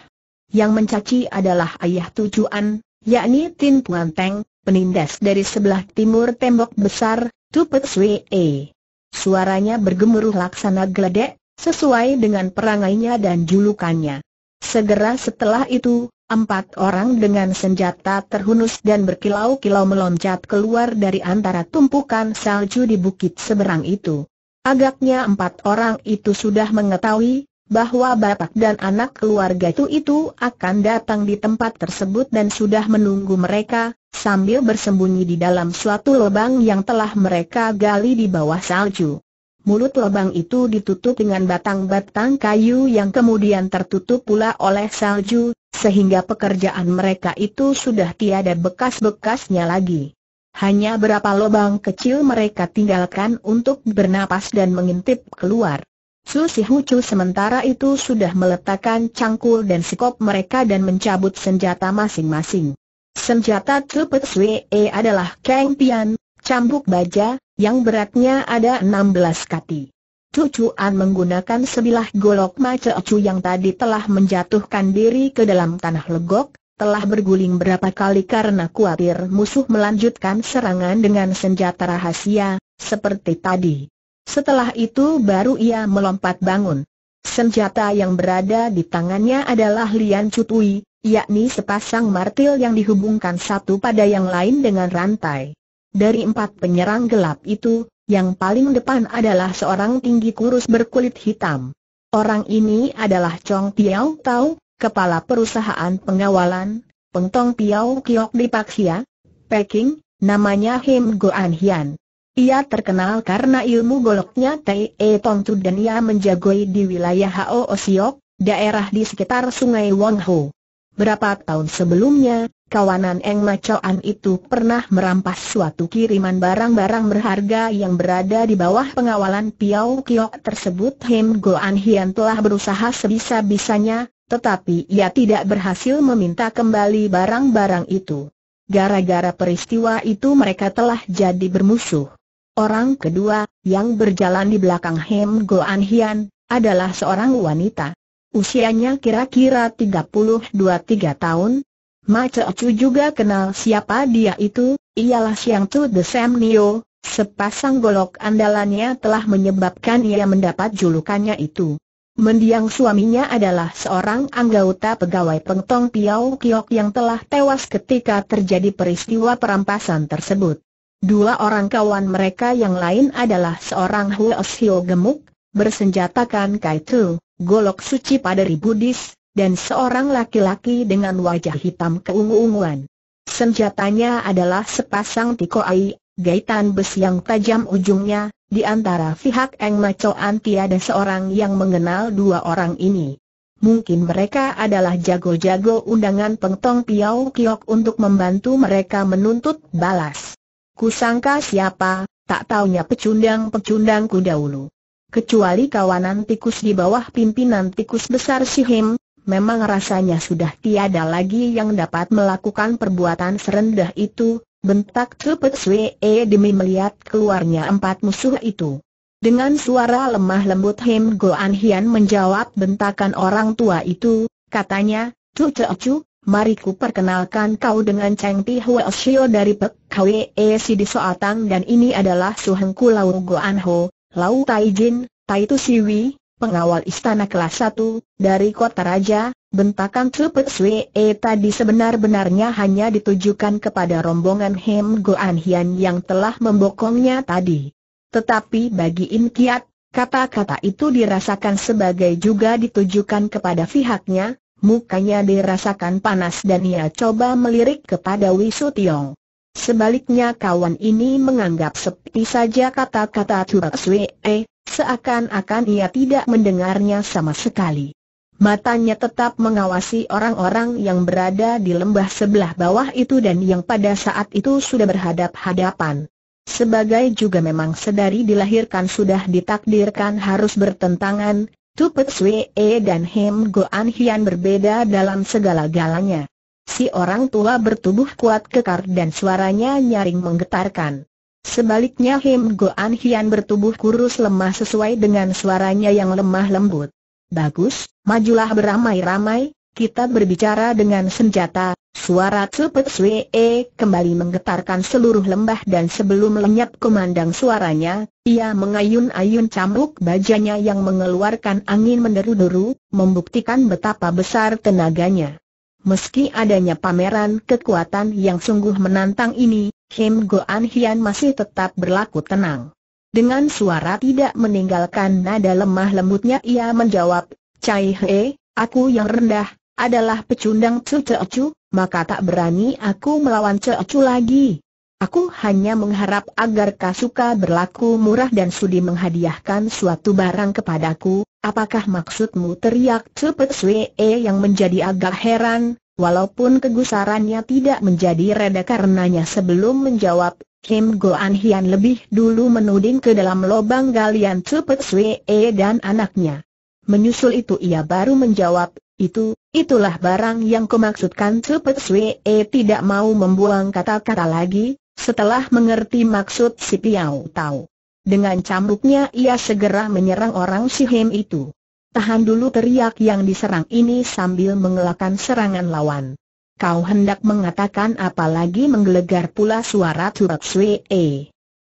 Yang mencaci adalah ayah tujuan, yakni Tin Puan Teng, penindas dari sebelah timur tembok besar, Tupet E. Suaranya bergemuruh laksana geledek, sesuai dengan perangainya dan julukannya. Segera setelah itu, Empat orang dengan senjata terhunus dan berkilau-kilau meloncat keluar dari antara tumpukan salju di bukit seberang itu. Agaknya empat orang itu sudah mengetahui bahwa bapak dan anak keluarga itu itu akan datang di tempat tersebut dan sudah menunggu mereka, sambil bersembunyi di dalam suatu lubang yang telah mereka gali di bawah salju. Mulut lubang itu ditutup dengan batang-batang kayu yang kemudian tertutup pula oleh salju, sehingga pekerjaan mereka itu sudah tiada bekas-bekasnya lagi. Hanya berapa lubang kecil mereka tinggalkan untuk bernapas dan mengintip keluar. Su Si Hucu sementara itu sudah meletakkan cangkul dan sikop mereka dan mencabut senjata masing-masing. Senjata Tupet Swee adalah Kang Pian, cambuk baja, yang beratnya ada 16 kati. An menggunakan sebilah golok macecu yang tadi telah menjatuhkan diri ke dalam tanah legok, telah berguling berapa kali karena khawatir musuh melanjutkan serangan dengan senjata rahasia, seperti tadi. Setelah itu baru ia melompat bangun. Senjata yang berada di tangannya adalah Lian Cutui, yakni sepasang martil yang dihubungkan satu pada yang lain dengan rantai. Dari empat penyerang gelap itu, yang paling depan adalah seorang tinggi kurus berkulit hitam. Orang ini adalah Chong Piao Tau, kepala perusahaan pengawalan, Pengtong Piao Kiok di Paksia, Peking, namanya Him Goan Hian. Ia terkenal karena ilmu goloknya Tai e Tong Tu dan ia menjagoi di wilayah Hao Osiok, daerah di sekitar sungai Wang Ho. Berapa tahun sebelumnya, kawanan Eng Macoan itu pernah merampas suatu kiriman barang-barang berharga yang berada di bawah pengawalan Piao Kio tersebut Him An Hian telah berusaha sebisa-bisanya, tetapi ia tidak berhasil meminta kembali barang-barang itu. Gara-gara peristiwa itu mereka telah jadi bermusuh. Orang kedua, yang berjalan di belakang Hem Goan Hian, adalah seorang wanita. Usianya kira-kira 32-3 tahun. Ma Chu juga kenal siapa dia itu, ialah Siang tu The Sam Nio, sepasang golok andalannya telah menyebabkan ia mendapat julukannya itu. Mendiang suaminya adalah seorang anggota pegawai pengtong Piau Kiok yang telah tewas ketika terjadi peristiwa perampasan tersebut. Dua orang kawan mereka yang lain adalah seorang Huo Hio gemuk, bersenjatakan kaitu, golok suci pada ribudis, dan seorang laki-laki dengan wajah hitam keungu-unguan. Senjatanya adalah sepasang tikoai, gaitan besi yang tajam ujungnya, di antara pihak Eng Macoan tiada seorang yang mengenal dua orang ini. Mungkin mereka adalah jago-jago undangan Pengtong Piau Kiok untuk membantu mereka menuntut balas. Kusangka siapa, tak taunya pecundang-pecundangku dahulu. Kecuali kawanan tikus di bawah pimpinan tikus besar Sihim, memang rasanya sudah tiada lagi yang dapat melakukan perbuatan serendah itu, bentak cepet Swee e demi melihat keluarnya empat musuh itu. Dengan suara lemah lembut Him Goan Hian menjawab bentakan orang tua itu, katanya, Cu Cu mari ku perkenalkan kau dengan Cheng Ti Hwe Shio dari Pek Kwe Sidi Soatang dan ini adalah Suhengku Lau An Ho, Lau Tai Jin, Tai Tu Siwi, pengawal istana kelas 1, dari kota raja, bentakan Tupet Swe e tadi sebenar-benarnya hanya ditujukan kepada rombongan Hem Goan Hian yang telah membokongnya tadi. Tetapi bagi In Kiat, kata-kata itu dirasakan sebagai juga ditujukan kepada pihaknya, Mukanya dirasakan panas dan ia coba melirik kepada Wisu Tiong. Sebaliknya kawan ini menganggap sepi saja kata-kata Sui E, eh, seakan-akan ia tidak mendengarnya sama sekali. Matanya tetap mengawasi orang-orang yang berada di lembah sebelah bawah itu dan yang pada saat itu sudah berhadap-hadapan. Sebagai juga memang sedari dilahirkan sudah ditakdirkan harus bertentangan, Tupet Sue e dan Hem Goan Hian berbeda dalam segala-galanya. Si orang tua bertubuh kuat kekar dan suaranya nyaring menggetarkan. Sebaliknya Hem Goan Hian bertubuh kurus lemah sesuai dengan suaranya yang lemah lembut. Bagus, majulah beramai-ramai, kita berbicara dengan senjata, suara Cepet Swee kembali menggetarkan seluruh lembah dan sebelum lenyap kemandang suaranya, ia mengayun-ayun cambuk bajanya yang mengeluarkan angin menderu-deru, membuktikan betapa besar tenaganya. Meski adanya pameran kekuatan yang sungguh menantang ini, Kim Go An Hian masih tetap berlaku tenang. Dengan suara tidak meninggalkan nada lemah lembutnya ia menjawab, Cai He, aku yang rendah, adalah pecundang Cu Cu, maka tak berani aku melawan Cu lagi. Aku hanya mengharap agar Kasuka berlaku murah dan sudi menghadiahkan suatu barang kepadaku. Apakah maksudmu teriak Cepet Sue e yang menjadi agak heran, walaupun kegusarannya tidak menjadi reda karenanya sebelum menjawab, Kim Goan Hian lebih dulu menuding ke dalam lubang galian Cepet swee e dan anaknya. Menyusul itu ia baru menjawab, itu, Itulah barang yang kumaksudkan Cepet Sue e tidak mau membuang kata-kata lagi, setelah mengerti maksud si Piau Tau. Dengan cambuknya ia segera menyerang orang Si Hem itu. Tahan dulu teriak yang diserang ini sambil mengelakkan serangan lawan. Kau hendak mengatakan apa lagi menggelegar pula suara Cepet Swee.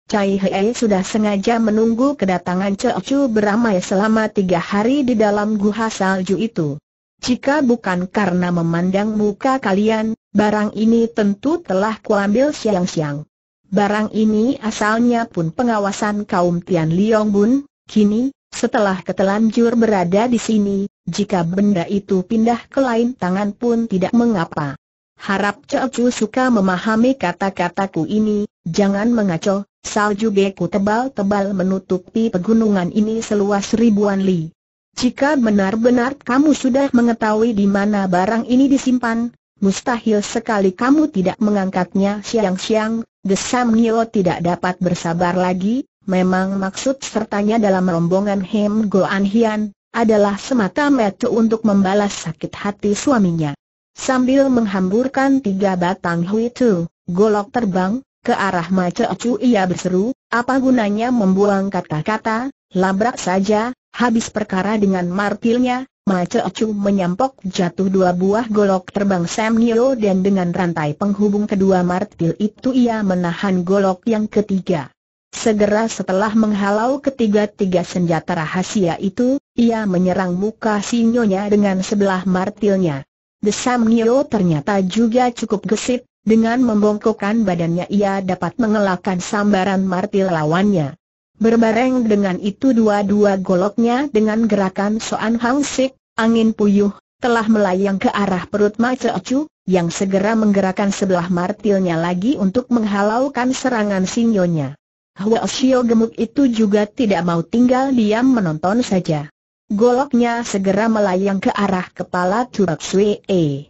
Cai Hei sudah sengaja menunggu kedatangan Cecu beramai selama tiga hari di dalam guha salju itu. Jika bukan karena memandang muka kalian, barang ini tentu telah kuambil siang-siang. Barang ini asalnya pun pengawasan kaum Tian Liong Bun, kini, setelah ketelanjur berada di sini, jika benda itu pindah ke lain tangan pun tidak mengapa. Harap Cecu suka memahami kata-kataku ini, jangan mengacau, salju beku tebal-tebal menutupi pegunungan ini seluas ribuan li. Jika benar-benar kamu sudah mengetahui di mana barang ini disimpan, mustahil sekali kamu tidak mengangkatnya siang-siang, desam Nio tidak dapat bersabar lagi, memang maksud sertanya dalam rombongan Hem Goan Hian, adalah semata-mata untuk membalas sakit hati suaminya. Sambil menghamburkan tiga batang hui tu, golok terbang, ke arah Mace Cu ia berseru, apa gunanya membuang kata-kata, labrak saja, Habis perkara dengan martilnya, Ma Chu menyampok jatuh dua buah golok terbang Sam Nio dan dengan rantai penghubung kedua martil itu ia menahan golok yang ketiga. Segera setelah menghalau ketiga-tiga senjata rahasia itu, ia menyerang muka sinyonya dengan sebelah martilnya. The Sam Nio ternyata juga cukup gesit, dengan membongkokkan badannya ia dapat mengelakkan sambaran martil lawannya. Berbareng dengan itu dua-dua goloknya dengan gerakan Soan Hang angin puyuh, telah melayang ke arah perut Ma Chu, yang segera menggerakkan sebelah martilnya lagi untuk menghalaukan serangan sinyonya. Hua Osio gemuk itu juga tidak mau tinggal diam menonton saja. Goloknya segera melayang ke arah kepala Churak Sui E.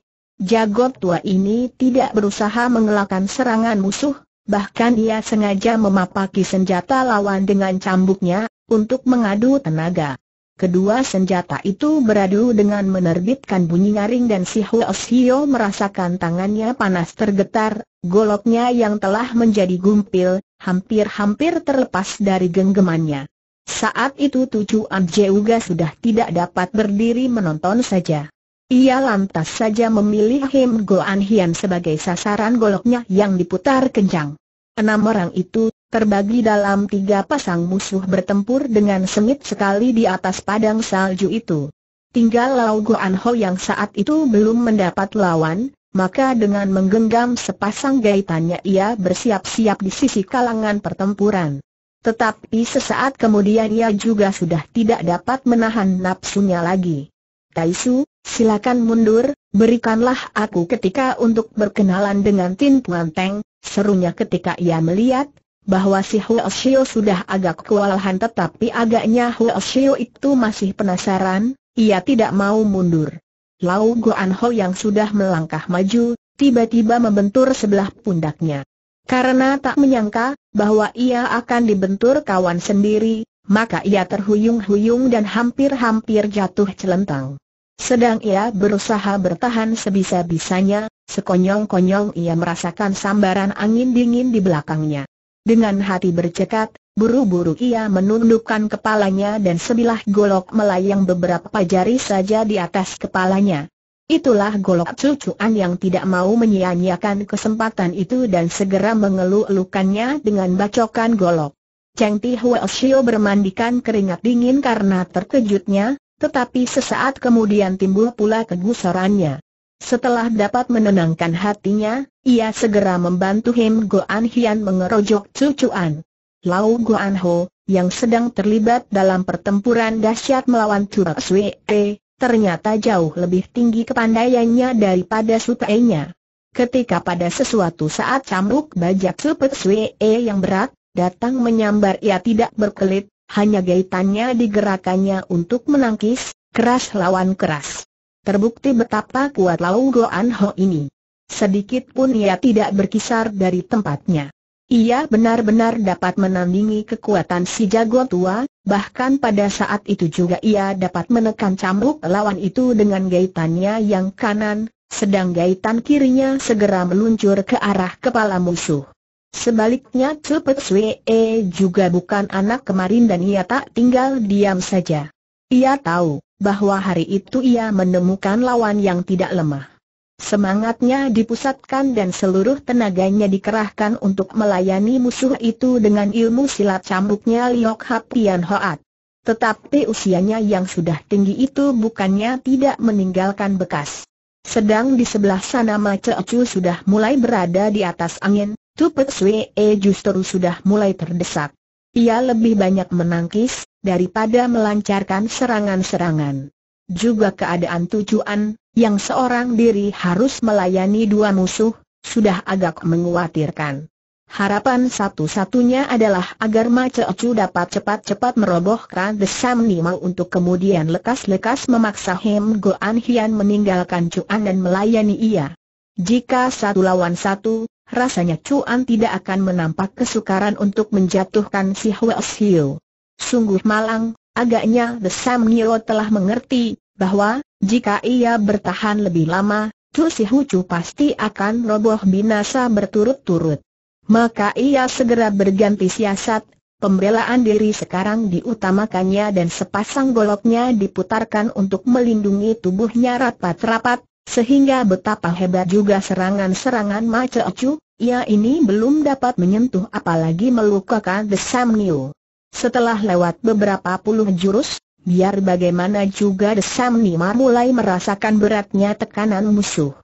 tua ini tidak berusaha mengelakkan serangan musuh, bahkan ia sengaja memapaki senjata lawan dengan cambuknya, untuk mengadu tenaga. Kedua senjata itu beradu dengan menerbitkan bunyi nyaring dan si Hyo merasakan tangannya panas tergetar, goloknya yang telah menjadi gumpil, hampir-hampir terlepas dari genggamannya. Saat itu tujuan Jeuga sudah tidak dapat berdiri menonton saja. Ia lantas saja memilih Him Goan Hian sebagai sasaran goloknya yang diputar kencang. Enam orang itu, terbagi dalam tiga pasang musuh bertempur dengan sengit sekali di atas padang salju itu. Tinggal Lau Goan Ho yang saat itu belum mendapat lawan, maka dengan menggenggam sepasang gaitannya ia bersiap-siap di sisi kalangan pertempuran. Tetapi sesaat kemudian ia juga sudah tidak dapat menahan nafsunya lagi. Taisu, silakan mundur, berikanlah aku ketika untuk berkenalan dengan Tin Puan Teng, serunya ketika ia melihat bahwa si Huo Xiu sudah agak kewalahan tetapi agaknya Huo Xiu itu masih penasaran, ia tidak mau mundur. Lau Guan Ho yang sudah melangkah maju, tiba-tiba membentur sebelah pundaknya. Karena tak menyangka bahwa ia akan dibentur kawan sendiri, maka ia terhuyung-huyung dan hampir-hampir jatuh celentang. Sedang ia berusaha bertahan sebisa-bisanya, sekonyong-konyong ia merasakan sambaran angin dingin di belakangnya. Dengan hati bercekat, buru-buru ia menundukkan kepalanya dan sebilah golok melayang beberapa jari saja di atas kepalanya. Itulah golok cucuan yang tidak mau menyia-nyiakan kesempatan itu dan segera mengeluh-elukannya dengan bacokan golok. Cheng Ti Osio bermandikan keringat dingin karena terkejutnya, tetapi sesaat kemudian timbul pula kegusarannya. Setelah dapat menenangkan hatinya, ia segera membantu Him Goan Hian mengerojok cucuan. Lau Goan Ho, yang sedang terlibat dalam pertempuran dahsyat melawan Sui E, ternyata jauh lebih tinggi kepandaiannya daripada sutainya. Ketika pada sesuatu saat cambuk bajak Sui E yang berat, datang menyambar ia tidak berkelit, hanya gaitannya digerakannya untuk menangkis, keras lawan keras. Terbukti betapa kuat Lau Goan Ho ini. Sedikit pun ia tidak berkisar dari tempatnya. Ia benar-benar dapat menandingi kekuatan si jago tua, bahkan pada saat itu juga ia dapat menekan cambuk lawan itu dengan gaitannya yang kanan, sedang gaitan kirinya segera meluncur ke arah kepala musuh. Sebaliknya Chu Swee eh, juga bukan anak kemarin dan ia tak tinggal diam saja. Ia tahu bahwa hari itu ia menemukan lawan yang tidak lemah. Semangatnya dipusatkan dan seluruh tenaganya dikerahkan untuk melayani musuh itu dengan ilmu silat cambuknya Liok Hap Tian Hoat. Tetapi usianya yang sudah tinggi itu bukannya tidak meninggalkan bekas. Sedang di sebelah sana Ma Chu sudah mulai berada di atas angin, Tupet Swee e justru sudah mulai terdesak. Ia lebih banyak menangkis, daripada melancarkan serangan-serangan. Juga keadaan tujuan, yang seorang diri harus melayani dua musuh, sudah agak menguatirkan. Harapan satu-satunya adalah agar Ma dapat cepat-cepat merobohkan The Sam Nima untuk kemudian lekas-lekas memaksa Hem Goan Hian meninggalkan Cuan dan melayani ia. Jika satu lawan satu, rasanya Chuan tidak akan menampak kesukaran untuk menjatuhkan si Hwels Sungguh malang, agaknya The Sam Nyo telah mengerti, bahwa, jika ia bertahan lebih lama, Chu Si Hucu pasti akan roboh binasa berturut-turut. Maka ia segera berganti siasat, pembelaan diri sekarang diutamakannya dan sepasang goloknya diputarkan untuk melindungi tubuhnya rapat-rapat, sehingga betapa hebat juga serangan-serangan Chu, ia ini belum dapat menyentuh apalagi melukakan The Sam Niu. Setelah lewat beberapa puluh jurus, biar bagaimana juga The Sam Niu mulai merasakan beratnya tekanan musuh.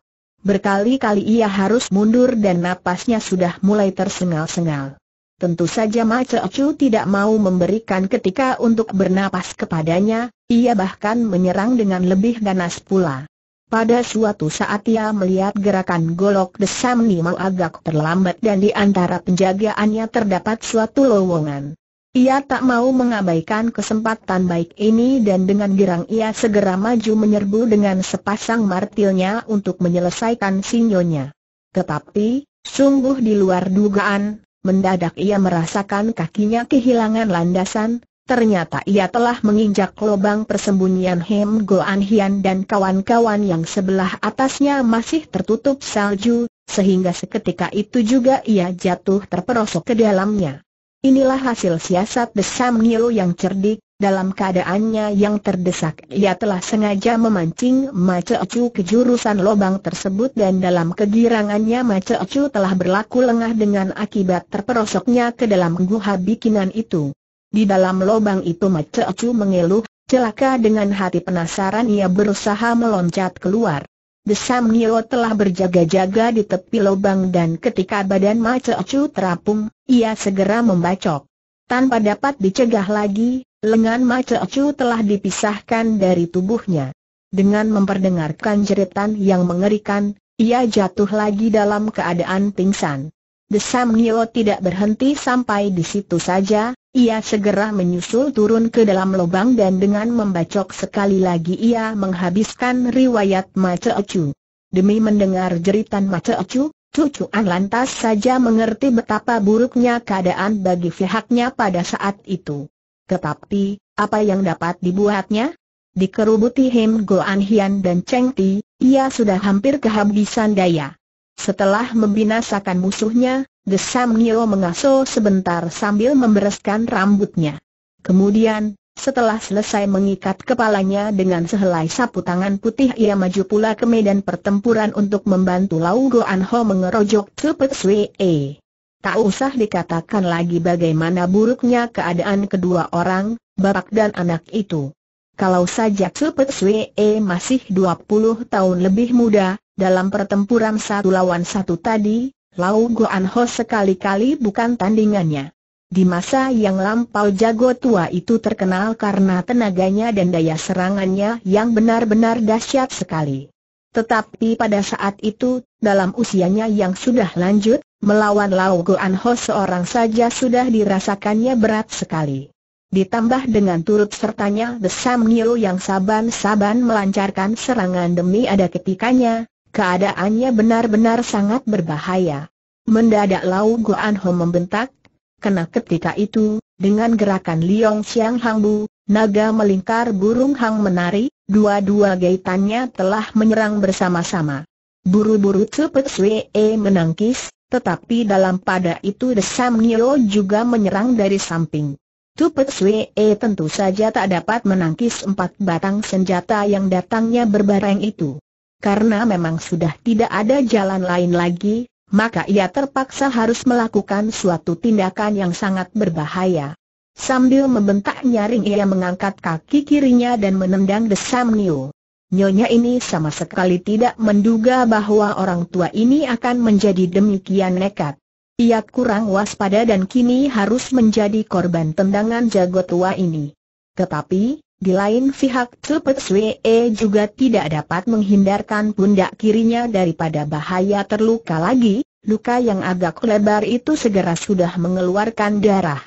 Berkali-kali ia harus mundur dan napasnya sudah mulai tersengal-sengal. Tentu saja Ma Chu tidak mau memberikan ketika untuk bernapas kepadanya, ia bahkan menyerang dengan lebih ganas pula. Pada suatu saat ia melihat gerakan golok desam Nimo agak terlambat dan di antara penjagaannya terdapat suatu lowongan. Ia tak mau mengabaikan kesempatan baik ini dan dengan girang ia segera maju menyerbu dengan sepasang martilnya untuk menyelesaikan sinyonya. Tetapi, sungguh di luar dugaan, mendadak ia merasakan kakinya kehilangan landasan, Ternyata ia telah menginjak lubang persembunyian Hem An Hian dan kawan-kawan yang sebelah atasnya masih tertutup salju, sehingga seketika itu juga ia jatuh terperosok ke dalamnya. Inilah hasil siasat Besam Nilo yang cerdik, dalam keadaannya yang terdesak ia telah sengaja memancing Macecu ke jurusan lubang tersebut dan dalam kegirangannya Macecu telah berlaku lengah dengan akibat terperosoknya ke dalam guha bikinan itu. Di dalam lubang itu Macecu mengeluh, celaka dengan hati penasaran ia berusaha meloncat keluar. Desam Nio telah berjaga-jaga di tepi lubang dan ketika badan Macecu terapung, ia segera membacok. Tanpa dapat dicegah lagi, lengan Macecu telah dipisahkan dari tubuhnya. Dengan memperdengarkan jeritan yang mengerikan, ia jatuh lagi dalam keadaan pingsan. Desam Nio tidak berhenti sampai di situ saja, ia segera menyusul turun ke dalam lubang dan dengan membacok sekali lagi ia menghabiskan riwayat Mace Ocu. Demi mendengar jeritan Mace Ocu, Cucu An lantas saja mengerti betapa buruknya keadaan bagi pihaknya pada saat itu. Tetapi, apa yang dapat dibuatnya? Dikerubuti Him Goan Hian dan Cheng Ti, ia sudah hampir kehabisan daya. Setelah membinasakan musuhnya, Desam Nio mengaso sebentar sambil membereskan rambutnya. Kemudian, setelah selesai mengikat kepalanya dengan sehelai sapu tangan putih ia maju pula ke medan pertempuran untuk membantu Lau Anho Ho mengerojok Tupet Sui E. Tak usah dikatakan lagi bagaimana buruknya keadaan kedua orang, bapak dan anak itu. Kalau saja Tsu Petsue e masih 20 tahun lebih muda, dalam pertempuran satu lawan satu tadi, Lau Guan Ho sekali-kali bukan tandingannya. Di masa yang lampau jago tua itu terkenal karena tenaganya dan daya serangannya yang benar-benar dahsyat sekali. Tetapi pada saat itu, dalam usianya yang sudah lanjut, melawan Lau Guan Ho seorang saja sudah dirasakannya berat sekali. Ditambah dengan turut sertanya The Sam Nio yang saban-saban melancarkan serangan demi ada ketikanya, keadaannya benar-benar sangat berbahaya. Mendadak Lau Guan Ho membentak, kena ketika itu, dengan gerakan Liong Xiang Hang Bu, naga melingkar burung Hang menari, dua-dua gaitannya telah menyerang bersama-sama. Buru-buru Cepet Swee e menangkis, tetapi dalam pada itu The Sam Nio juga menyerang dari samping. Tupet Sue eh, tentu saja tak dapat menangkis empat batang senjata yang datangnya berbareng itu. Karena memang sudah tidak ada jalan lain lagi, maka ia terpaksa harus melakukan suatu tindakan yang sangat berbahaya. Sambil membentak nyaring ia mengangkat kaki kirinya dan menendang desam Niu. Nyonya ini sama sekali tidak menduga bahwa orang tua ini akan menjadi demikian nekat. Ia kurang waspada dan kini harus menjadi korban tendangan jago tua ini. Tetapi, di lain pihak Cepet Swee e juga tidak dapat menghindarkan pundak kirinya daripada bahaya terluka lagi, luka yang agak lebar itu segera sudah mengeluarkan darah.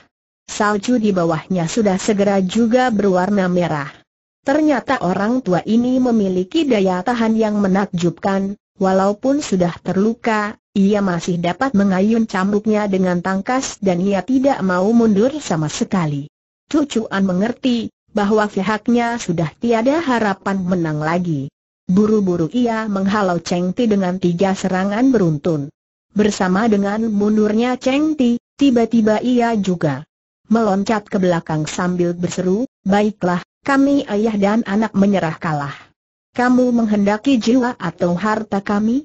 Salju di bawahnya sudah segera juga berwarna merah. Ternyata orang tua ini memiliki daya tahan yang menakjubkan, Walaupun sudah terluka, ia masih dapat mengayun cambuknya dengan tangkas dan ia tidak mau mundur sama sekali. Cucuan mengerti bahwa pihaknya sudah tiada harapan menang lagi. Buru-buru ia menghalau Cheng Ti dengan tiga serangan beruntun. Bersama dengan mundurnya Cheng Ti, tiba-tiba ia juga meloncat ke belakang sambil berseru, Baiklah, kami ayah dan anak menyerah kalah. Kamu menghendaki jiwa atau harta kami?